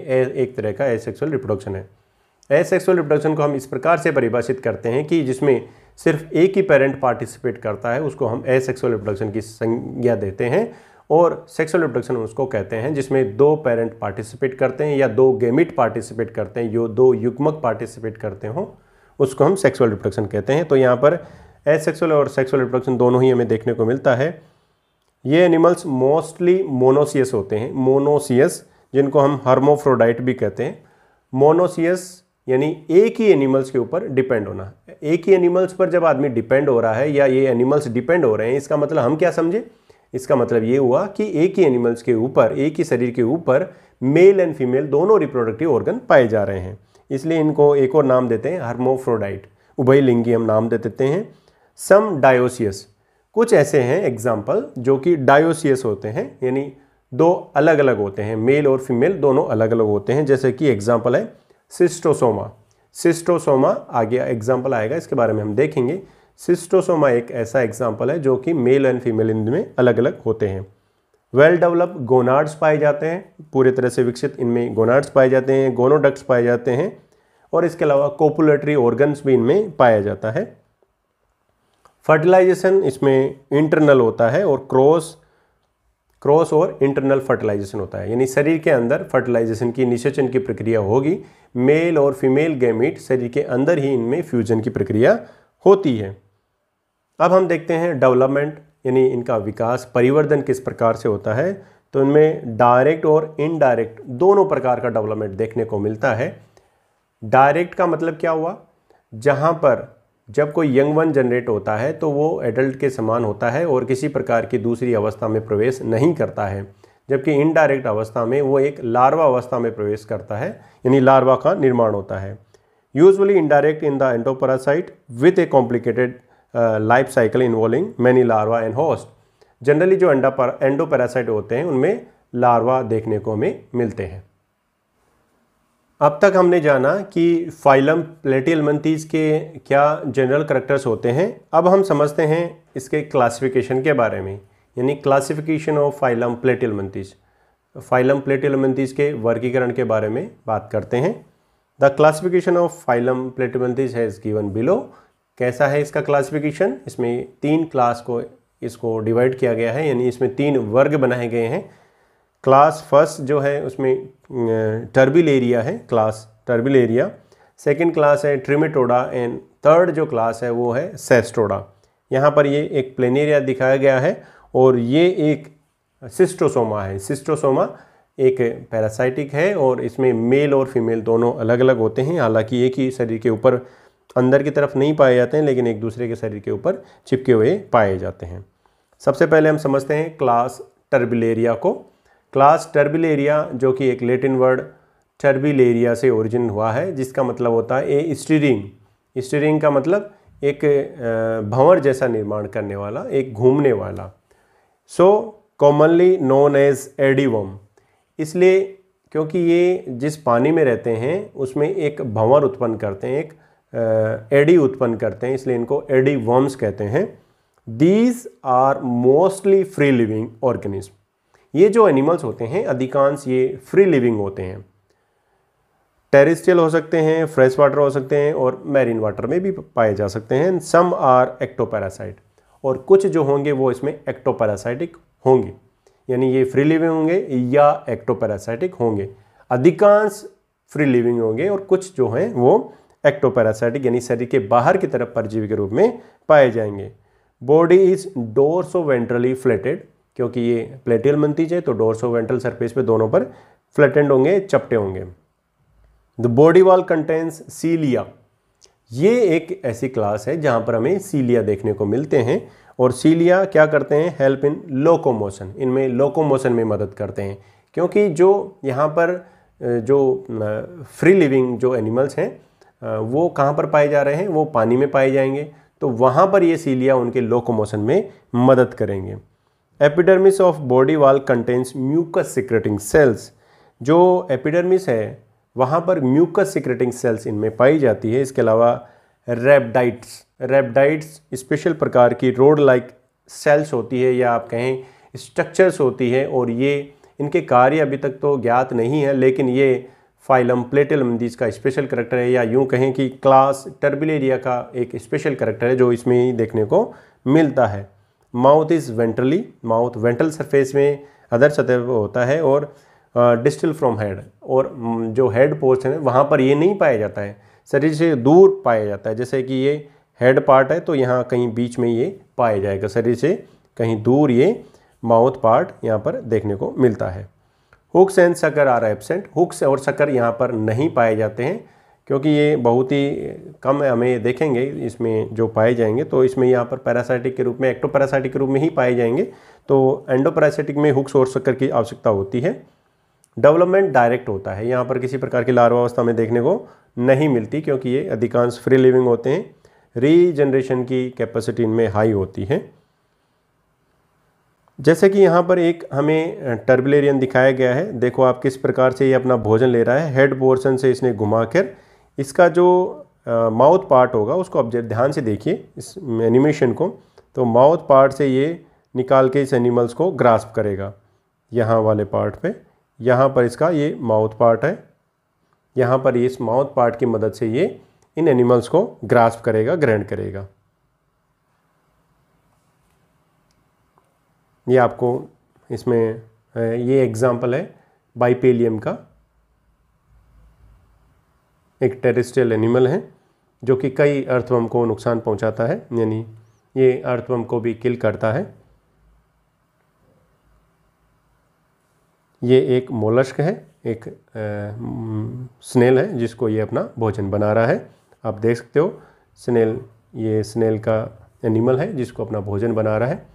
एक तरह का एसेक्सुअल रिप्रोडक्शन है एसेक्सुअल रिप्रोडक्शन को हम इस प्रकार से परिभाषित करते हैं कि जिसमें सिर्फ एक ही पेरेंट पार्टिसिपेट करता है उसको हम एसेक्सुअल रिप्रोडक्शन की संज्ञा देते हैं और सेक्सुअल रिप्रोडक्शन उसको कहते हैं जिसमें दो पेरेंट पार्टिसिपेट करते हैं या दो गेमिट पार्टिसिपेट करते हैं यो दो युग्मक पार्टिसिपेट करते हों उसको हम सेक्सुअल रिप्रोडक्शन कहते हैं तो यहाँ पर एसेक्सुअल और सेक्सुअल रिप्रोडक्शन दोनों ही हमें देखने को मिलता है ये एनिमल्स मोस्टली मोनोसियस होते हैं मोनोसियस जिनको हम हर्मोफ्रोडाइट भी कहते हैं मोनोसियस यानी एक ही एनिमल्स के ऊपर डिपेंड होना एक ही एनिमल्स पर जब आदमी डिपेंड हो रहा है या ये एनिमल्स डिपेंड हो रहे हैं इसका मतलब हम क्या समझे इसका मतलब ये हुआ कि एक ही एनिमल्स के ऊपर एक ही शरीर के ऊपर मेल एंड फीमेल दोनों रिप्रोडक्टिव ऑर्गन पाए जा रहे हैं इसलिए इनको एक और नाम देते हैं हर्मोफ्रोडाइट उभयलिंगी हम नाम दे देते हैं सम डायोसियस कुछ ऐसे हैं एग्जाम्पल जो कि डायोसियस होते हैं यानी दो अलग अलग होते हैं मेल और फीमेल दोनों अलग अलग होते हैं जैसे कि एग्जाम्पल है सिस्टोसोमा सिस्टोसोमा आगे एग्जाम्पल आएगा इसके बारे में हम देखेंगे सिस्टोसोमा एक ऐसा एग्जाम्पल है जो कि मेल एंड फीमेल में अलग अलग होते हैं वेल डेवलप गोनार्ड्स पाए जाते हैं पूरे तरह से विकसित इनमें गोनार्ड्स पाए जाते हैं गोनोडक्ट्स पाए जाते हैं और इसके अलावा कोपुलेटरी ऑर्गन्स भी इनमें पाया जाता है फर्टिलाइजेशन इसमें इंटरनल होता है और क्रॉस क्रॉस और इंटरनल फर्टिलाइजेशन होता है यानी शरीर के अंदर फर्टिलाइजेशन की निषेचन की प्रक्रिया होगी मेल और फीमेल गैमिट शरीर के अंदर ही इनमें फ्यूजन की प्रक्रिया होती है अब हम देखते हैं डेवलपमेंट यानी इनका विकास परिवर्धन किस प्रकार से होता है तो इनमें डायरेक्ट और इनडायरेक्ट दोनों प्रकार का डेवलपमेंट देखने को मिलता है डायरेक्ट का मतलब क्या हुआ जहाँ पर जब कोई यंग वन जनरेट होता है तो वो एडल्ट के समान होता है और किसी प्रकार की दूसरी अवस्था में प्रवेश नहीं करता है जबकि इनडायरेक्ट अवस्था में वो एक लार्वा अवस्था में प्रवेश करता है यानी लार्वा का निर्माण होता है usually indirect in the endoparasite with a complicated life cycle involving many larva and host generally जो अंडा पर एंडो पैरासाइट होते हैं उनमें लार्वा देखने को हमें मिलते हैं अब तक हमने जाना कि फाइलम प्लेटिलमंतीज के क्या जनरल करेक्टर्स होते हैं अब हम समझते हैं इसके क्लासिफिकेशन के बारे में यानी classification of phylum platyhelminthes phylum platyhelminthes के वर्गीकरण के बारे में बात करते हैं the classification of phylum platyhelminthes has given below कैसा है इसका क्लासिफिकेशन इसमें तीन क्लास को इसको डिवाइड किया गया है यानी इसमें तीन वर्ग बनाए गए हैं क्लास फर्स्ट जो है उसमें टर्बिल एरिया है class turbellaria second class है ट्रिमेटोडा एंड थर्ड जो क्लास है वो है सेस्टोडा यहाँ पर ये एक प्लेन एरिया दिखाया गया है और ये एक सिस्टोसोमा है सिस्टोसोमा एक पैरासाइटिक है और इसमें मेल और फीमेल दोनों अलग अलग होते हैं हालांकि एक ही शरीर के ऊपर अंदर की तरफ नहीं पाए जाते हैं लेकिन एक दूसरे के शरीर के ऊपर चिपके हुए पाए जाते हैं सबसे पहले हम समझते हैं क्लास टर्बिलेरिया को क्लास टर्बिलेरिया जो कि एक लेटिन वर्ड टर्बिलेरिया से ओरिजिन हुआ है जिसका मतलब होता है ए स्टीरिंग स्टीरिंग का मतलब एक भंवर जैसा निर्माण करने वाला एक घूमने वाला so commonly known as eddy worm इसलिए क्योंकि ये जिस पानी में रहते हैं उसमें एक भंवर उत्पन्न करते हैं एक एडी उत्पन्न करते हैं इसलिए इनको एडी वर्म्स कहते हैं these are mostly free living organism ये जो एनिमल्स होते हैं अधिकांश ये फ्री लिविंग होते हैं टेरिस्टियल हो सकते हैं फ्रेश वाटर हो सकते हैं और मैरीन वाटर में भी पाए जा सकते हैं सम आर एक्टोपैरासाइट और कुछ जो होंगे वो इसमें एक्टोपैरासाइटिक होंगे यानी ये फ्री लिविंग होंगे या एक्टोपैरासाइटिक होंगे अधिकांश फ्री लिविंग होंगे और कुछ जो हैं वो एक्टोपैरासाइटिक यानी शरीर के बाहर की तरफ परजीवी के रूप में पाए जाएंगे body is dorso ventrally flattened क्योंकि ये प्लेटियल मंतीज है तो डोर्सो वेंट्रल सरफेस पे दोनों पर फ्लेटेंड होंगे चपटे होंगे the body wall contains cilia ये एक ऐसी क्लास है जहाँ पर हमें सीलिया देखने को मिलते हैं और सीलिया क्या करते हैं हेल्प इन लोकोमोशन इनमें लोकोमोशन में मदद करते हैं क्योंकि जो यहाँ पर जो फ्री लिविंग जो एनिमल्स हैं वो कहाँ पर पाए जा रहे हैं वो पानी में पाए जाएंगे तो वहाँ पर ये सीलिया उनके लोकोमोशन में मदद करेंगे epidermis of body wall contains mucus secreting cells जो एपिडर्मिस है वहाँ पर म्यूकस सिक्रेटिंग सेल्स इनमें पाई जाती है इसके अलावा रेबडाइट्स रेबडाइट्स स्पेशल प्रकार की रोड लाइक सेल्स होती है या आप कहें स्ट्रक्चर्स होती है और ये इनके कार्य अभी तक तो ज्ञात नहीं है लेकिन ये फाइलम प्लेटिलम दीज का स्पेशल करेक्टर है या यूँ कहें कि क्लास टर्बिलेरिया का एक स्पेशल करेक्टर है जो इसमें देखने को मिलता है mouth is ventrally mouth ventral surface में अदर सतह होता है और डिस्टल फ्रॉम हेड और जो हेड पोस्ट है वहाँ पर ये नहीं पाया जाता है शरीर से दूर पाया जाता है जैसे कि ये हेड पार्ट है तो यहाँ कहीं बीच में ये पाया जाएगा शरीर से कहीं दूर ये माउथ पार्ट यहाँ पर देखने को मिलता है hooks and sucker are absent hooks और सकर यहाँ पर नहीं पाए जाते हैं क्योंकि ये बहुत ही कम हमें देखेंगे इसमें जो पाए जाएंगे तो इसमें यहाँ पर पैरासाइटिक के रूप में एक्टोपैरासाइटिक के रूप में ही पाए जाएंगे तो एंडोपैरासाइटिक में हुक्स और शक्कर की आवश्यकता होती है डेवलपमेंट डायरेक्ट होता है यहाँ पर किसी प्रकार की लार्वावस्था में देखने को नहीं मिलती क्योंकि ये अधिकांश फ्री लिविंग होते हैं रीजनरेशन की कैपेसिटी इनमें हाई होती है जैसे कि यहाँ पर एक हमें टर्बलेरियन दिखाया गया है देखो आप किस प्रकार से ये अपना भोजन ले रहा है हेड पोर्सन से इसने घुमा कर इसका जो माउथ पार्ट होगा उसको आप ध्यान से देखिए इस एनिमेशन को तो माउथ पार्ट से ये निकाल के इस एनिमल्स को ग्रास्प करेगा यहाँ वाले पार्ट पे यहाँ पर इसका ये माउथ पार्ट है यहाँ पर इस माउथ पार्ट की मदद से ये इन एनिमल्स को ग्रास्प करेगा ग्रहण करेगा ये आपको इसमें ये एग्ज़ाम्पल है बाइपेलियम का एक टेरिस्ट्रियल एनिमल है जो कि कई अर्थवम को नुकसान पहुंचाता है यानी ये अर्थवम को भी किल करता है ये एक मोलस्क है एक आ, स्नेल है जिसको ये अपना भोजन बना रहा है आप देख सकते हो स्नेल ये स्नेल का एनिमल है जिसको अपना भोजन बना रहा है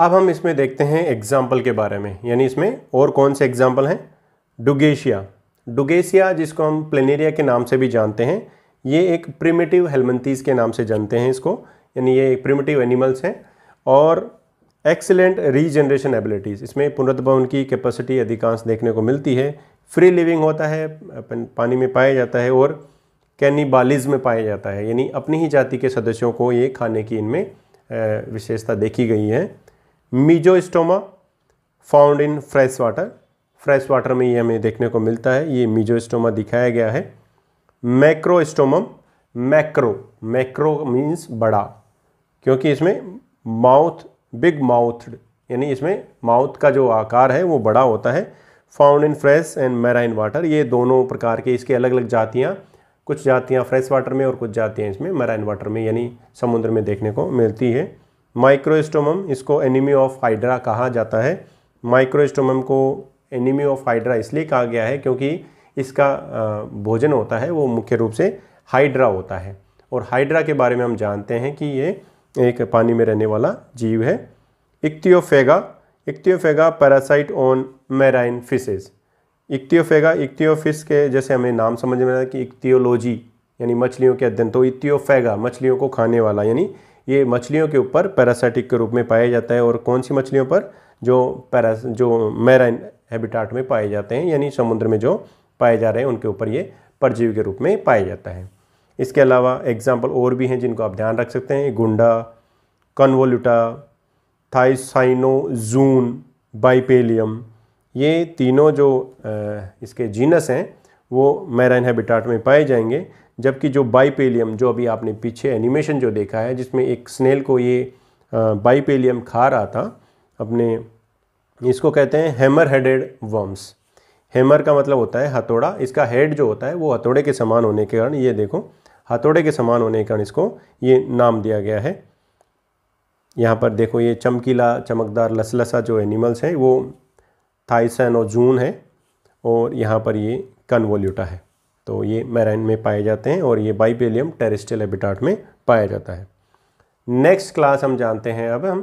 अब हम इसमें देखते हैं एग्जाम्पल के बारे में यानी इसमें और कौन से एग्जाम्पल हैं डुगेशिया डुगेशिया जिसको हम प्लेनेरिया के नाम से भी जानते हैं ये एक प्रिमेटिव हेलमंतीज़ के नाम से जानते हैं इसको यानी ये एक प्रिमेटिव एनिमल्स हैं और एक्सेलेंट रीजनरेशन एबिलिटीज़ इसमें पुनर्दभवन की कैपेसिटी अधिकांश देखने को मिलती है फ्री लिविंग होता है पानी में पाया जाता है और कैनिबालिज में पाया जाता है यानी अपनी ही जाति के सदस्यों को ये खाने की इनमें विशेषता देखी गई है stoma found in fresh water fresh water में ये हमें देखने को मिलता है ये स्टोमा दिखाया गया है मैक्रोस्टोमम मैक्रो मैक्रो मीन्स बड़ा क्योंकि इसमें माउथ बिग माउथड यानी इसमें माउथ का जो आकार है वो बड़ा होता है found in fresh and marine water ये दोनों प्रकार के इसके अलग अलग जातियाँ कुछ जातियाँ फ्रेश वाटर में और कुछ जातियाँ इसमें मैराइन वाटर में यानी समुद्र में देखने को मिलती है माइक्रोस्टोमम इसको एनिमी ऑफ हाइड्रा कहा जाता है माइक्रोस्टोमम को एनिमी ऑफ हाइड्रा इसलिए कहा गया है क्योंकि इसका भोजन होता है वो मुख्य रूप से हाइड्रा होता है और हाइड्रा के बारे में हम जानते हैं कि ये एक पानी में रहने वाला जीव है ichthyophaga ichthyophaga parasite on marine fishes ichthyophaga ichthyophis के जैसे हमें नाम समझ में आता है कि इक्तियोलॉजी यानी मछलियों के अध्ययन तो इक्तियोफेगा मछलियों को खाने वाला यानी ये मछलियों के ऊपर पैरासाइटिक के रूप में पाया जाता है और कौन सी मछलियों पर जो पैरा जो मैराइन हैबिटाट में पाए जाते हैं यानी समुद्र में जो पाए जा रहे हैं उनके ऊपर ये परजीवी के रूप में पाया जाता है इसके अलावा एग्जाम्पल और भी हैं जिनको आप ध्यान रख सकते हैं गुंडा कन्वोल्यूटा थाइसाइनोजून बाइपेलियम ये तीनों जो इसके जीनस हैं वो मैराइन हैबिटाट में पाए जाएंगे जबकि जो बाईपेलियम जो अभी आपने पीछे एनिमेशन जो देखा है जिसमें एक स्नेल को ये बाईपेलियम खा रहा था अपने इसको कहते हैं हैमर हेडेड वर्म्स हैमर का मतलब होता है हथौड़ा इसका हेड जो होता है वो हथौड़े के समान होने के कारण ये देखो हथौड़े के समान होने के कारण इसको ये नाम दिया गया है यहाँ पर देखो ये चमकीला चमकदार लसलसा जो एनिमल्स हैं वो थाइसन और जून है और यहाँ पर ये कन्वोल्यूटा है तो ये मैराइन में पाए जाते हैं और ये बाइपेलियम टेरिस्टल एबिटाट में पाया जाता है नेक्स्ट क्लास हम जानते हैं अब हम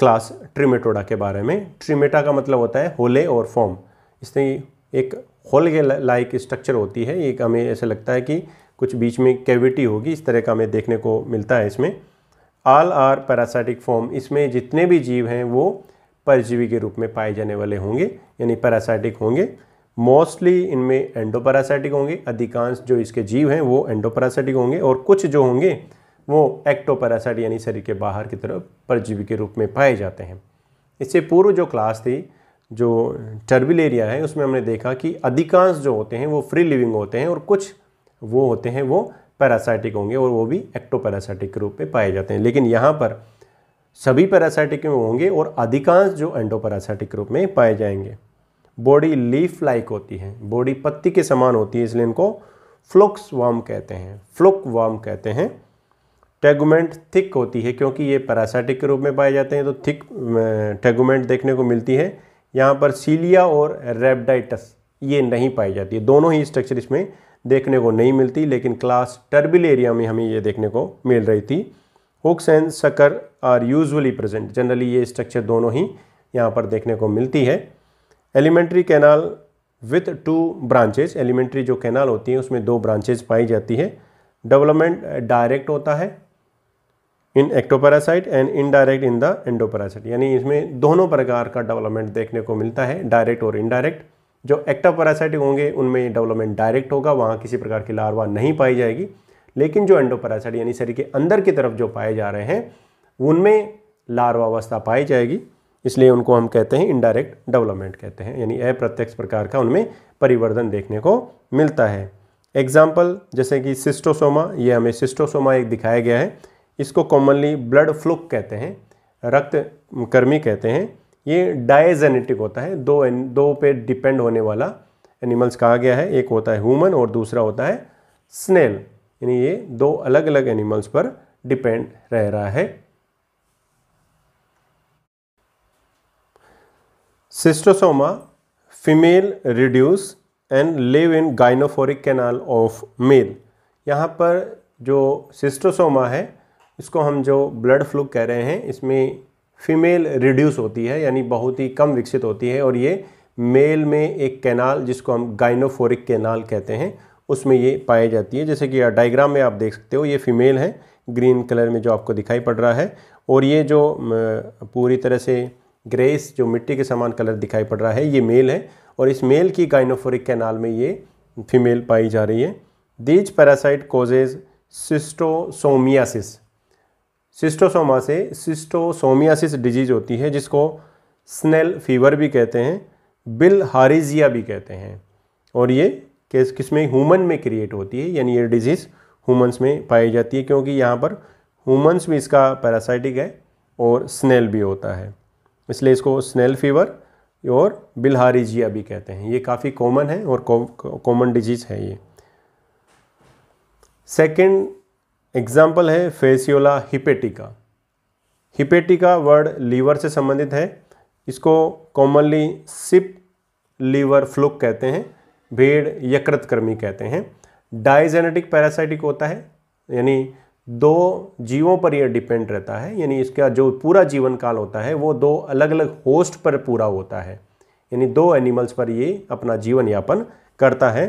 क्लास ट्रिमेटोडा के बारे में ट्रिमेटा का मतलब होता है होले और फॉर्म इसमें एक होल के लाइक स्ट्रक्चर होती है एक हमें ऐसा लगता है कि कुछ बीच में कैविटी होगी इस तरह का हमें देखने को मिलता है इसमें आल आर पैरासाइटिक फॉर्म इसमें जितने भी जीव हैं वो परजीवी के रूप में पाए जाने वाले होंगे यानी पैरासाइटिक होंगे मोस्टली इनमें एंडोपैरासाइटिक होंगे अधिकांश जो इसके जीव हैं वो एंडोपैरासाइटिक होंगे और कुछ जो होंगे वो एक्टोपैरासाइट यानी शरीर के बाहर की तरफ परजीवी के रूप में पाए जाते हैं इससे पूर्व जो क्लास थी जो टर्बिल एरिया है उसमें हमने देखा कि अधिकांश जो होते हैं वो फ्री लिविंग होते हैं और कुछ वो होते हैं वो पैरासाइटिक होंगे और वो भी एक्टोपैरासाइटिक के रूप में पाए जाते हैं लेकिन यहाँ पर सभी पैरासाइटिक में होंगे और अधिकांश जो एंडोपैरासाइटिक के रूप में पाए जाएंगे बॉडी लीफ लाइक होती है बॉडी पत्ती के समान होती है इसलिए इनको फ्लोक्स वाम कहते हैं फ्लोक वाम कहते हैं टेगुमेंट थिक होती है क्योंकि ये पैरासाइटिक के रूप में पाए जाते हैं तो थिक टेगुमेंट देखने को मिलती है यहाँ पर सीलिया और रेबडाइटस ये नहीं पाई जाती है दोनों ही स्ट्रक्चर इसमें देखने को नहीं मिलती लेकिन क्लास टर्बिल एरिया में हमें ये देखने को मिल रही थी hooks and sucker are usually present generally ये स्ट्रक्चर दोनों ही यहाँ पर देखने को मिलती है alimentary canal with two branches alimentary जो कैनाल होती है उसमें दो ब्रांचेज पाई जाती है डेवलपमेंट डायरेक्ट होता है in ectoparasite and indirect in the endoparasite यानी इसमें दोनों प्रकार का डेवलपमेंट देखने को मिलता है डायरेक्ट और इनडायरेक्ट जो एक्टोपैरासाइटिक होंगे उनमें डेवलपमेंट डायरेक्ट होगा वहाँ किसी प्रकार की लार्वा नहीं पाई जाएगी लेकिन जो एंडोपैरासाइट यानी शरीर के अंदर की तरफ जो पाए जा रहे हैं उनमें अवस्था पाई जाएगी इसलिए उनको हम कहते हैं इनडायरेक्ट डेवलपमेंट कहते हैं यानी अप्रत्यक्ष प्रकार का उनमें परिवर्तन देखने को मिलता है एग्जाम्पल जैसे कि सिस्टोसोमा ये हमें सिस्टोसोमा एक दिखाया गया है इसको कॉमनली ब्लड फ्लुक कहते हैं रक्त कर्मी कहते हैं ये डायजेनेटिक होता है दो दो पे डिपेंड होने वाला एनिमल्स कहा गया है एक होता है ह्यूमन और दूसरा होता है स्नेल यानी ये दो अलग अलग एनिमल्स पर डिपेंड रह रहा है schistosoma female reduce and live in gynophoric canal of male यहाँ पर जो सिस्टोसोमा है इसको हम जो ब्लड फ्लू कह रहे हैं इसमें फीमेल रिड्यूस होती है यानी बहुत ही कम विकसित होती है और ये मेल में एक कैनाल जिसको हम गाइनोफोरिक कैनाल कहते हैं उसमें ये पाई जाती है जैसे कि डायग्राम में आप देख सकते हो ये फीमेल है ग्रीन कलर में जो आपको दिखाई पड़ रहा है और ये जो पूरी तरह से ग्रेस जो मिट्टी के समान कलर दिखाई पड़ रहा है ये मेल है और इस मेल की गाइनोफोरिक कैनाल में ये फीमेल पाई जा रही है these parasite causes schistosomiasis schistosoma से सिस्टोसोमियासिस डिजीज होती है जिसको स्नेल फीवर भी कहते हैं बिल हारिजिया भी कहते हैं और ये किस किस में ह्यूमन में क्रिएट होती है यानी ये डिजीज़ ह्यूमंस में पाई जाती है क्योंकि यहाँ पर ह्यूमंस भी इसका पैरासाइटिक है और स्नेल भी होता है इसलिए इसको स्नेल फीवर और बिलहारीजिया भी कहते हैं ये काफ़ी कॉमन है और कॉमन डिजीज़ है ये सेकंड एग्जाम्पल है fasciola hepatica hepatica word liver से संबंधित है इसको कॉमनली सिप लीवर फ्लुक कहते हैं भेड़ यकृतकर्मी कहते हैं डायजेनेटिक पैरासाइटिक होता है यानी दो जीवों पर यह डिपेंड रहता है यानी इसका जो पूरा जीवन काल होता है वो दो अलग अलग होस्ट पर पूरा होता है यानी दो एनिमल्स पर ये अपना जीवन यापन करता है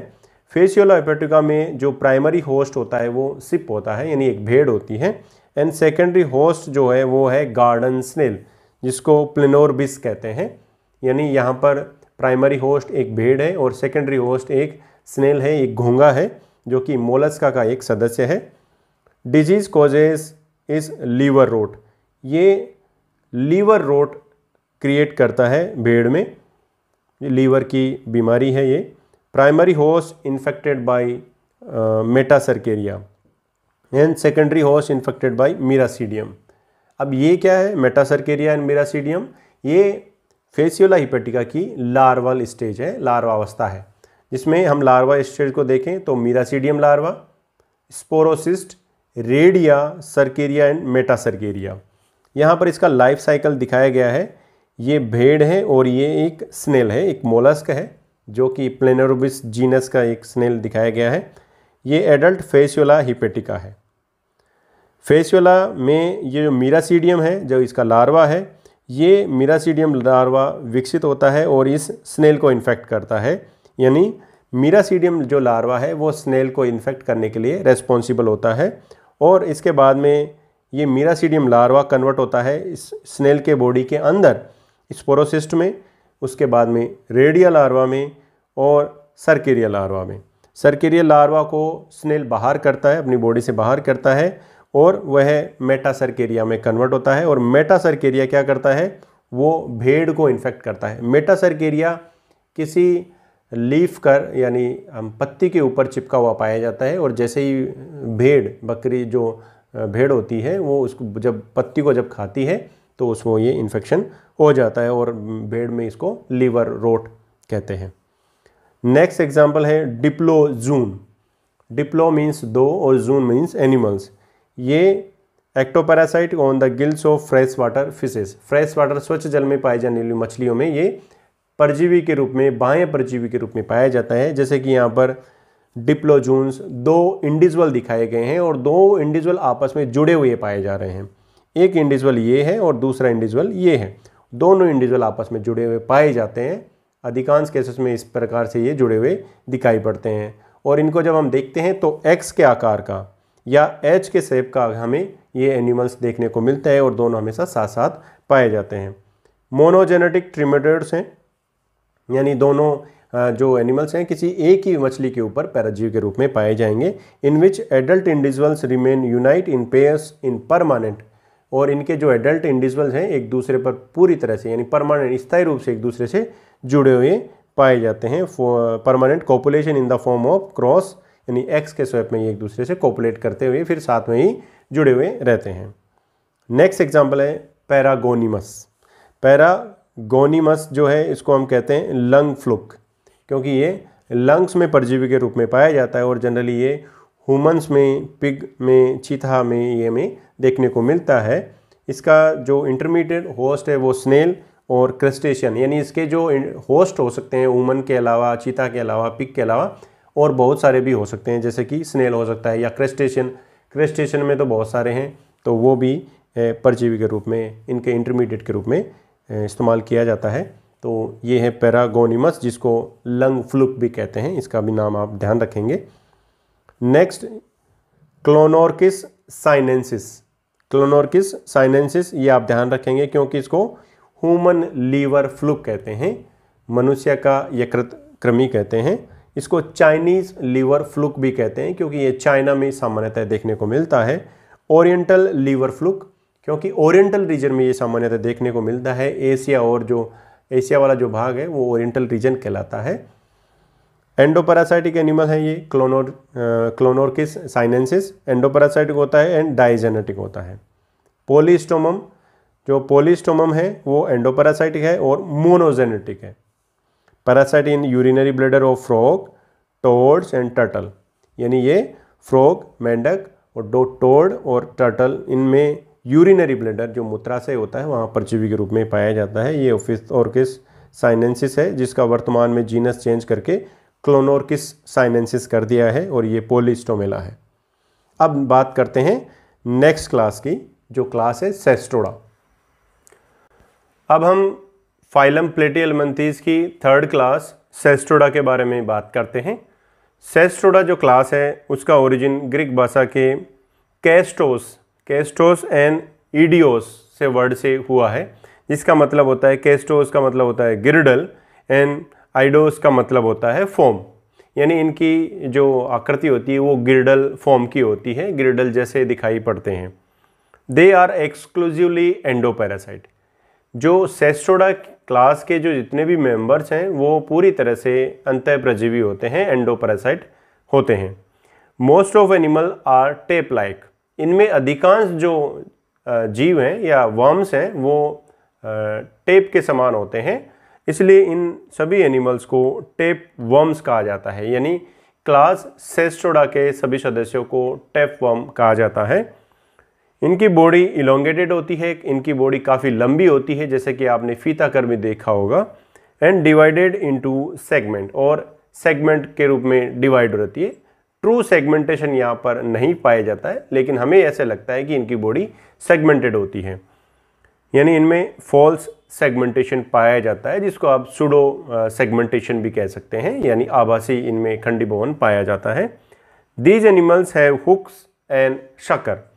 फेसियोलो एपेटिका में जो प्राइमरी होस्ट होता है वो सिप होता है यानी एक भेड़ होती है एंड सेकेंडरी होस्ट जो है वो है गार्डन स्नेल जिसको प्लिनोरबिस कहते हैं यानी यहाँ पर प्राइमरी होस्ट एक भेड़ है और सेकेंडरी होस्ट एक स्नेल है एक घोंगा है जो कि मोलस्का का एक सदस्य है डिजीज कॉजेज इस लीवर रोट ये लीवर रोट क्रिएट करता है भेड़ में लीवर की बीमारी है ये primary host infected by metacercaria and secondary host infected by miracidium अब ये क्या है मेटासर्केरिया एंड मीरासीडियम ये फेसियोला हिपेटिका की लार्वल स्टेज है लार्वा अवस्था है जिसमें हम लार्वा स्टेज को देखें तो miracidium larva sporocyst redia cercaria and metacercaria यहाँ पर इसका लाइफ साइकिल दिखाया गया है ये भेड़ है और ये एक स्नेल है एक मोलस्क है जो कि प्लेनरोबिस जीनस का एक स्नेल दिखाया गया है ये एडल्ट फेसियोला हिपेटिका है फेसियोला में ये जो मीरासीडियम है जो इसका लार्वा है ये मीरासीडियम लार्वा विकसित होता है और इस स्नेल को इन्फेक्ट करता है यानी मीरासीडियम जो लार्वा है वो स्नेल को इन्फेक्ट करने के लिए रेस्पॉन्सिबल होता है और इसके बाद में ये मीरासीडियम लार्वा कन्वर्ट होता है इस स्नेल के बॉडी के अंदर स्पोरोसिस्ट में उसके बाद में रेडियल लार्वा में और सर्केरियल लार्वा में सर्केरियल लार्वा को स्नेल बाहर करता है अपनी बॉडी से बाहर करता है और वह मेटासर्केरिया में कन्वर्ट होता है और मेटासर्केरिया क्या करता है वो भेड़ को इन्फेक्ट करता है मेटासर्केरिया किसी लीफ कर यानी हम पत्ती के ऊपर चिपका हुआ पाया जाता है और जैसे ही भेड़ बकरी जो भेड़ होती है वो उसको जब पत्ती को जब खाती है तो उसको ये इन्फेक्शन हो जाता है और भेड़ में इसको लीवर रोट कहते हैं नेक्स्ट एग्जाम्पल है डिप्लो जून डिप्लो मीन्स दो और जून मीन्स एनिमल्स ये ectoparasite on the gills of fresh water fishes fresh water स्वच्छ जल में पाए जाने वाली मछलियों में ये परजीवी के रूप में बाह्य परजीवी के रूप में पाया जाता है जैसे कि यहाँ पर डिप्लोजून्स दो इंडिजुअल दिखाए गए हैं और दो इंडिजुअल आपस में जुड़े हुए पाए जा रहे हैं एक इंडिजुअल ये है और दूसरा इंडिजुअल ये है दोनों इंडिजुअल आपस में जुड़े हुए पाए जाते हैं अधिकांश केसेस में इस प्रकार से ये जुड़े हुए दिखाई पड़ते हैं और इनको जब हम देखते हैं तो एक्स के आकार का या एच के सेप का हमें ये एनिमल्स देखने को मिलता है और दोनों हमेशा साथ साथ पाए जाते हैं मोनोजेनेटिक ट्रिमेटर्स हैं यानी दोनों जो एनिमल्स हैं किसी एक ही मछली के ऊपर पैराजीव के रूप में पाए जाएंगे in which adult individuals remain unite in pairs in permanent और इनके जो एडल्ट इंडिविजुअल्स हैं एक दूसरे पर पूरी तरह से यानी परमानेंट स्थायी रूप से एक दूसरे से जुड़े हुए पाए जाते हैं permanent copulation in the form of cross यानी एक्स के स्वैप में एक दूसरे से कॉपुलेट करते हुए फिर साथ में ही जुड़े हुए रहते हैं नेक्स्ट एग्जाम्पल है पैरागोनिमस पैरा गोनीमस जो है इसको हम कहते हैं लंग फ्लुक क्योंकि ये लंग्स में परजीवी के रूप में पाया जाता है और जनरली ये हुमन्स में पिग में चीथा में ये में देखने को मिलता है इसका जो इंटरमीडिएट होस्ट है वो स्नेल और क्रस्टेशियन यानी इसके जो होस्ट हो सकते हैं हुमन के अलावा चीता के अलावा पिग के अलावा और बहुत सारे भी हो सकते हैं जैसे कि स्नेल हो सकता है या क्रस्टेशियन क्रस्टेशियन में तो बहुत सारे हैं तो वो भी परजीवी के रूप में इनके इंटरमीडिएट के रूप में इस्तेमाल किया जाता है तो ये है पैरागोनिमस जिसको लंग फ्लुक भी कहते हैं इसका भी नाम आप ध्यान रखेंगे next clonorchis sinensis clonorchis sinensis ये आप ध्यान रखेंगे क्योंकि इसको ह्यूमन लीवर फ्लुक कहते हैं मनुष्य का यकृत कृमि कहते हैं इसको चाइनीज़ लीवर फ्लुक भी कहते हैं क्योंकि ये चाइना में सामान्यतः देखने को मिलता है ओरिएंटल लीवर फ्लुक क्योंकि ओरिएंटल रीजन में ये सामान्यतः देखने को मिलता है एशिया और जो एशिया वाला जो भाग है वो ओरिएंटल रीजन कहलाता है एंडोपरासाइटिक एनिमल है ये क्लोनोर क्लोनोरकिस साइनेंसिस एंडोपरासाइटिक होता है एंड डाइजेनेटिक होता है पोलिस्टोमम जो पोलिस्टोमम है वो एंडोपरासाइटिक है और मोनोजेनेटिक है parasite in urinary bladder of frog toads and turtle यानी ये फ्रॉग मेंढक और डो टोर्ड और टर्टल इनमें यूरिनरी ब्लडर जो मूत्राशय होता है वहाँ परजीवी के रूप में पाया जाता है ये ऑफिस ऑर्किस साइनेंसिस है जिसका वर्तमान में जीनस चेंज करके क्लोनोर्किस साइनेंसिस कर दिया है और ये पोलिस्टोमेला है अब बात करते हैं नेक्स्ट क्लास की जो क्लास है सेस्टोड़ा अब हम फाइलम प्लेटी एलमंतीज़ की थर्ड क्लास सेस्टोडा के बारे में बात करते हैं सेस्टोडा जो क्लास है उसका ओरिजिन ग्रीक भाषा के कैस्टोस कैस्टोस एंड ईडियोस से वर्ड से हुआ है जिसका मतलब होता है कैस्टोस का मतलब होता है गिरडल एंड आइडोस का मतलब होता है फोम यानी इनकी जो आकृति होती है वो गिरडल फॉर्म की होती है गिरडल जैसे दिखाई पड़ते हैं दे आर एक्सक्लूसिवली एंडोपैरासाइट जो सेस्टोडा क्लास के जो जितने भी मेंबर्स हैं वो पूरी तरह से अंत प्रजीवी होते हैं एंडोपैरासाइट होते हैं most of animal are tape like इनमें अधिकांश जो जीव हैं या वर्म्स हैं वो टेप के समान होते हैं इसलिए इन सभी एनिमल्स को टेप वर्म्स कहा जाता है यानी क्लास सेस्टोडा के सभी सदस्यों को टेप वर्म कहा जाता है इनकी बॉडी इलोंगेटेड होती है इनकी बॉडी काफ़ी लंबी होती है जैसे कि आपने फीता कर में देखा होगा एंड डिवाइडेड इनटू सेगमेंट और सेगमेंट के रूप में डिवाइड रहती है ट्रू सेगमेंटेशन यहाँ पर नहीं पाया जाता है लेकिन हमें ऐसे लगता है कि इनकी बॉडी सेगमेंटेड होती है यानी इनमें फॉल्स सेगमेंटेशन पाया जाता है जिसको आप सुडो सेगमेंटेशन भी कह सकते हैं यानी आभासी इनमें खंडी भवन पाया जाता है these animals have hooks and sucker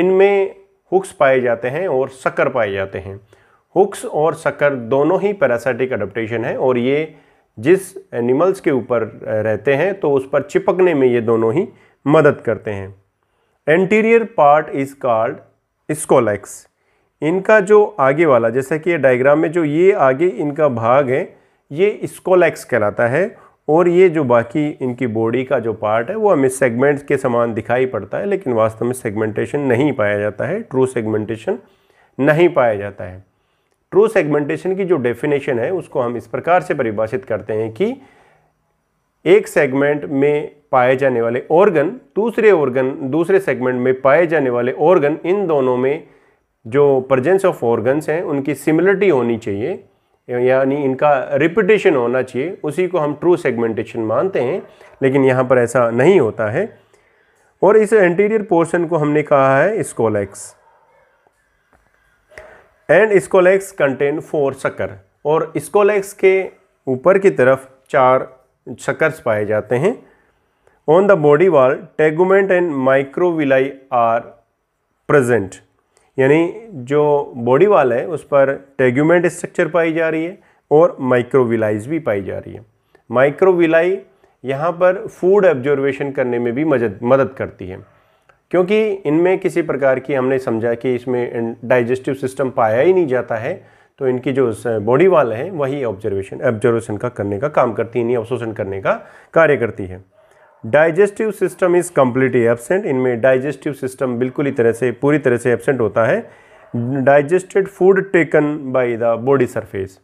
इनमें हुक्स पाए जाते हैं और शकर पाए जाते हैं हुक्स और शकर दोनों ही पैरासाइटिक अडप्टेशन है और ये जिस एनिमल्स के ऊपर रहते हैं तो उस पर चिपकने में ये दोनों ही मदद करते हैं anterior part is called scolex इनका जो आगे वाला जैसे कि ये डायग्राम में जो ये आगे इनका भाग है ये स्कोलैक्स कहलाता है और ये जो बाकी इनकी बॉडी का जो पार्ट है वो हमें सेगमेंट के समान दिखाई पड़ता है लेकिन वास्तव में सेगमेंटेशन नहीं पाया जाता है ट्रू सेगमेंटेशन नहीं पाया जाता है ट्रू सेगमेंटेशन की जो डेफिनेशन है उसको हम इस प्रकार से परिभाषित करते हैं कि एक सेगमेंट में पाए जाने वाले ऑर्गन दूसरे ऑर्गन दूसरे सेगमेंट में पाए जाने वाले ऑर्गन इन दोनों में जो प्रजेंस ऑफ ऑर्गन्स हैं उनकी सिमिलरिटी होनी चाहिए यानी इनका रिपीटेशन होना चाहिए उसी को हम ट्रू सेगमेंटेशन मानते हैं लेकिन यहाँ पर ऐसा नहीं होता है और इस एंटीरियर पोर्शन को हमने कहा है scolex and scolex contain four sucker और इस्कोलेक्स के ऊपर की तरफ चार शक्कर्स पाए जाते हैं on the body wall tegument and microvilli are present यानी जो बॉडी वाल है उस पर टेगुमेंट स्ट्रक्चर पाई जा रही है और माइक्रोविलाइज भी पाई जा रही है माइक्रोविलाई यहाँ पर फूड एब्जॉर्वेशन करने में भी मदद मदद करती है क्योंकि इनमें किसी प्रकार की हमने समझा कि इसमें डाइजेस्टिव सिस्टम पाया ही नहीं जाता है तो इनकी जो बॉडी वाल है वही ऑब्जर्वेशन ऑब्जर्वेशन का करने का काम करती है अवशोषण करने का कार्य करती है digestive system is completely absent इनमें डाइजेस्टिव सिस्टम बिल्कुल ही तरह से पूरी तरह से एबसेंट होता है digested food taken by the body surface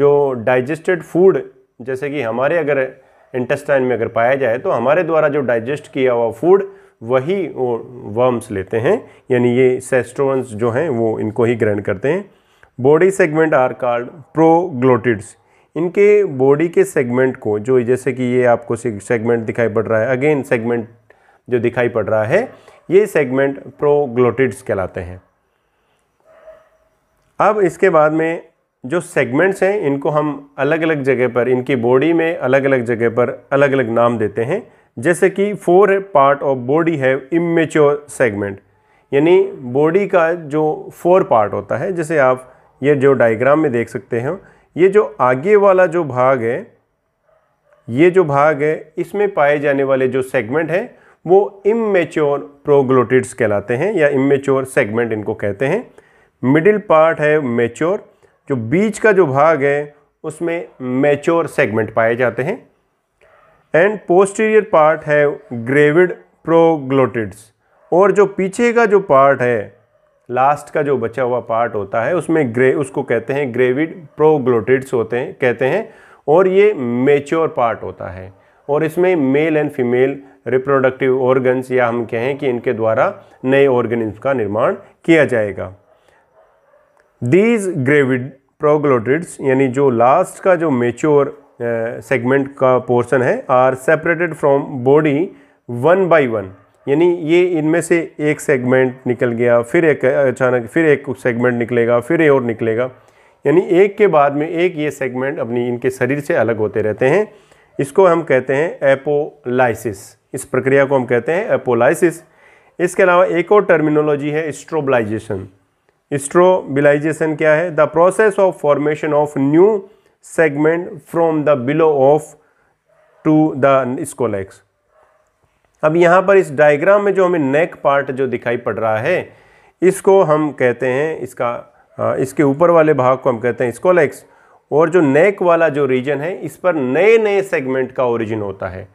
जो डाइजेस्टेड फूड जैसे कि हमारे अगर इंटेस्टाइन में अगर पाया जाए तो हमारे द्वारा जो डाइजेस्ट किया हुआ फूड वही वर्म्स लेते हैं यानी ये सेस्ट्रोवंस जो हैं वो इनको ही ग्रहण करते हैं body segment are called proglottids इनके बॉडी के सेगमेंट को जो जैसे कि ये आपको सेगमेंट दिखाई पड़ रहा है अगेन सेगमेंट जो दिखाई पड़ रहा है ये सेगमेंट प्रोग्लोटिड्स कहलाते हैं अब इसके बाद में जो सेगमेंट्स हैं इनको हम अलग अलग जगह पर इनकी बॉडी में अलग अलग जगह पर अलग अलग नाम देते हैं जैसे कि फोर पार्ट ऑफ बॉडी है इमेच्योर सेगमेंट यानी बॉडी का जो फोर पार्ट होता है जैसे आप ये जो डायग्राम में देख सकते हैं ये जो आगे वाला जो भाग है ये जो भाग है इसमें पाए जाने वाले जो सेगमेंट हैं वो इमेच्योर प्रोग्लोटिड्स कहलाते हैं या इमेच्योर सेगमेंट इनको कहते हैं मिडिल पार्ट है मेच्योर जो बीच का जो भाग है उसमें मेच्योर सेगमेंट पाए जाते हैं एंड पोस्टीरियर पार्ट है ग्रेविड प्रोग्लोटिड्स और जो पीछे का जो पार्ट है लास्ट का जो बचा हुआ पार्ट होता है उसमें ग्रे उसको कहते हैं ग्रेविड प्रोग्लोटिड्स होते हैं कहते हैं और ये मेच्योर पार्ट होता है और इसमें male and female reproductive organs या हम कहें कि इनके द्वारा नए ऑर्गेनिज्म का निर्माण किया जाएगा दीज ग्रेविड प्रोग्लोटिड्स यानी जो लास्ट का जो मेच्योर सेगमेंट का पोर्शन है are separated from body one by one यानी ये इनमें से एक सेगमेंट निकल गया फिर एक अचानक फिर एक सेगमेंट निकलेगा फिर ये और निकलेगा यानी एक के बाद में एक ये सेगमेंट अपनी इनके शरीर से अलग होते रहते हैं इसको हम कहते हैं एपोलाइसिस इस प्रक्रिया को हम कहते हैं एपोलाइसिस इसके अलावा एक और टर्मिनोलॉजी है स्ट्रोबलाइजेशन स्ट्रोबिलाइजेशन क्या है the process of formation of new segment from the below of to the scolex अब यहाँ पर इस डायग्राम में जो हमें नेक पार्ट जो दिखाई पड़ रहा है इसको हम कहते हैं इसका इसके ऊपर वाले भाग को हम कहते हैं स्कोलेक्स और जो नेक वाला जो रीजन है इस पर नए नए सेगमेंट का ओरिजिन होता है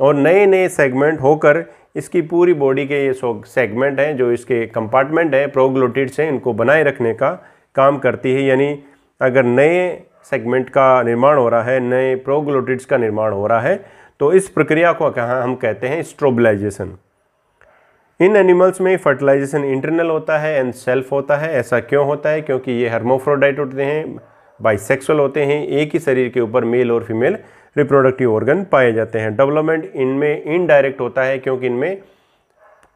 और नए नए सेगमेंट होकर इसकी पूरी बॉडी के ये सेगमेंट हैं जो इसके कंपार्टमेंट हैं प्रोग्लोटिड्स हैं इनको बनाए रखने का काम करती है यानी अगर नए सेगमेंट का निर्माण हो रहा है नए प्रोग्लोटिड्स का निर्माण हो रहा है तो इस प्रक्रिया को कहाँ हम कहते हैं स्ट्रोबलाइजेशन इन एनिमल्स में फर्टिलाइजेशन इंटरनल होता है एंड सेल्फ होता है ऐसा क्यों होता है क्योंकि ये हर्मोफ्रोडाइट होते हैं बाइसेक्सुअल होते हैं एक ही शरीर के ऊपर मेल और फीमेल रिप्रोडक्टिव ऑर्गन पाए जाते हैं डेवलपमेंट इनमें इनडायरेक्ट होता है क्योंकि इनमें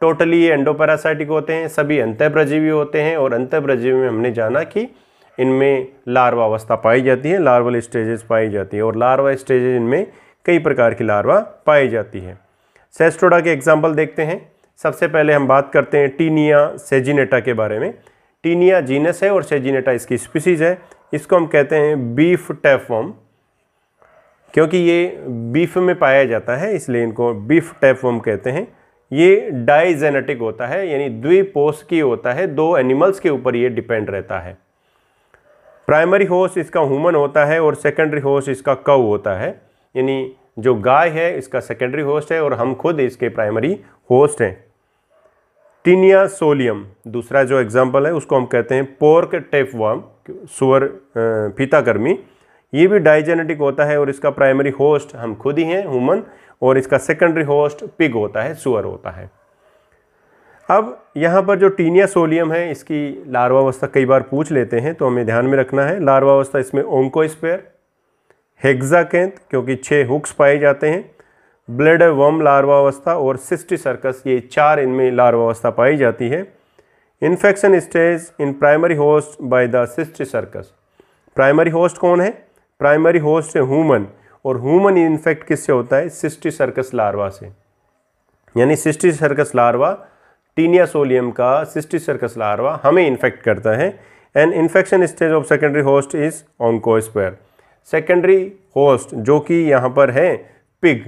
टोटली ये एंडोपैरासाइटिक होते हैं सभी अंतः होते हैं और अंतः में हमने जाना कि इनमें लार्वा अवस्था पाई जाती है लार्वल स्टेजेस पाई जाती है और लार्वा स्टेजेस इनमें कई प्रकार की लार्वा पाई जाती है सेस्ट्रोडा के एग्जाम्पल देखते हैं सबसे पहले हम बात करते हैं टीनिया सेजिनेटा के बारे में टीनिया जीनस है और सेजिनेटा इसकी स्पीसीज है इसको हम कहते हैं बीफ टैफॉर्म क्योंकि ये बीफ में पाया जाता है इसलिए इनको बीफ टैफॉर्म कहते हैं ये डाइजेनेटिक होता है यानी की होता है दो एनिमल्स के ऊपर ये डिपेंड रहता है प्राइमरी होस्ट इसका हुमन होता है और सेकेंडरी होस्ट इसका कव होता है यानी जो गाय है इसका सेकेंडरी होस्ट है और हम खुद इसके प्राइमरी होस्ट हैं टीनिया सोलियम दूसरा जो एग्जाम्पल है उसको हम कहते हैं पोर्क टेपवाम सुअर फीताकर्मी ये भी डाइजेनेटिक होता है और इसका प्राइमरी होस्ट हम खुद ही हैं हुमन और इसका सेकेंडरी होस्ट पिग होता है सुअर होता है अब यहाँ पर जो टीनिया सोलियम है इसकी लार्वावस्था कई बार पूछ लेते हैं तो हमें ध्यान में रखना है लार्वावस्था इसमें ओंकोस्पेयर हेग्जाकेंथ क्योंकि छः हुक्स पाए जाते हैं ब्लड वम लार्वावस्था और सिस्टी सर्कस ये चार इनमें लार्वावस्था पाई जाती है infection stage in primary host by the cysticercus primary host कौन है प्राइमरी होस्ट है हुमन और हुमन इन्फेक्ट किससे होता है सिस्टी सर्कस लार्वा से यानी cysticercus larva taenia solium का सिस्टी सर्कस लार्वा हमें इन्फेक्ट करता है and infection stage of secondary host is oncosphere secondary host जो कि यहाँ पर है पिग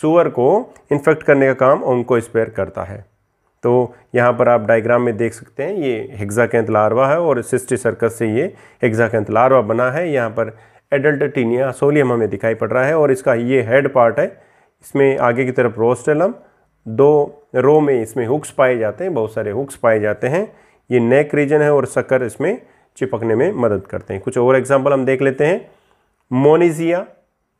सुअर को इन्फेक्ट करने का काम ऑनकोस्पेयर करता है तो यहाँ पर आप डायग्राम में देख सकते हैं ये हेक्साकैंथ लार्वा है और सिस्टी सर्कस से ये हेक्साकैंथ लार्वा बना है यहाँ पर एडल्ट टीनिया सोलियम हमें दिखाई पड़ रहा है और इसका ये हेड पार्ट है इसमें आगे की तरफ रोस्टेलम दो रो में इसमें हुक्स पाए जाते हैं बहुत सारे हुक्स पाए जाते हैं ये नेक रीजन है और शक्कर इसमें चिपकने में मदद करते हैं कुछ और एग्जाम्पल हम देख लेते हैं मोनिजिया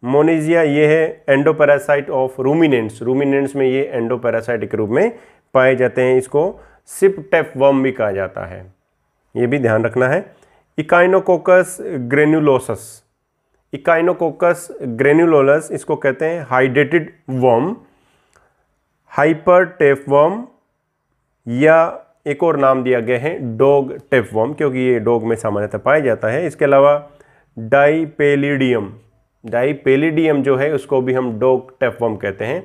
मोनिजिया ये है एंडोपैरासाइट ऑफ रूमिनेंट्स रूमिनेंट्स में ये एंडोपैरासाइट के रूप में पाए जाते हैं इसको सिप टेप वर्म भी कहा जाता है ये भी ध्यान रखना है इकाइनोकोकस ग्रेन्यूलोसस इकाइनोकोकस ग्रेन्यूलोलस इसको कहते हैं हाइड्रेटेड वर्म हाइपर टेपवॉम या एक और नाम दिया गया है डॉग टेपवॉम क्योंकि ये डॉग में सामान्यतः पाया जाता है इसके अलावा डाईपेलीडियम डाईपेलीडियम जो है उसको भी हम डॉग टेपवॉम कहते हैं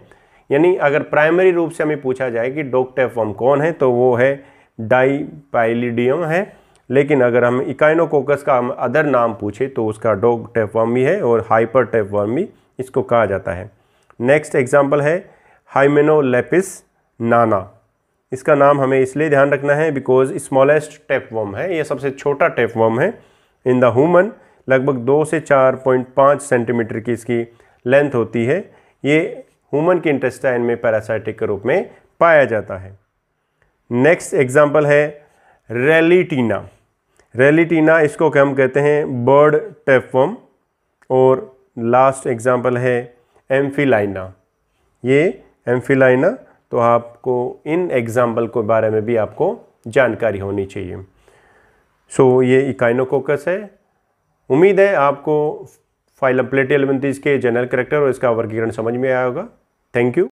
यानी अगर प्राइमरी रूप से हमें पूछा जाए कि डॉग टेपवॉम कौन है तो वो है डाईपाइलीडियम है लेकिन अगर हम इकाइनोकोकस का हम अदर नाम पूछे तो उसका डॉग टेपवॉम भी है और हाइपर टेपवॉम भी इसको कहा जाता है नेक्स्ट एग्जाम्पल है हाइमेनोलेपिस नाना इसका नाम हमें इसलिए ध्यान रखना है बिकॉज स्मॉलेस्ट वॉम है यह सबसे छोटा टेपवॉम है इन द ह्यूमन लगभग दो से चार पॉइंट पाँच सेंटीमीटर की इसकी लेंथ होती है ये ह्यूमन के इंटेस्टाइन में पैरासाइटिक के रूप में पाया जाता है नेक्स्ट एग्जाम्पल है रेलिटीना रेलिटीना इसको हम कहते हैं बर्ड टेपवॉम और लास्ट एग्जाम्पल है एम्फीलाइना ये एम्फिलाइना तो आपको इन एग्ज़ाम्पल के बारे में भी आपको जानकारी होनी चाहिए सो so, ये इकाइनोकोकस है उम्मीद है आपको फाइलम प्लेटी एलिमेंटीज़ के जनरल करेक्टर और इसका वर्गीकरण समझ में आया होगा थैंक यू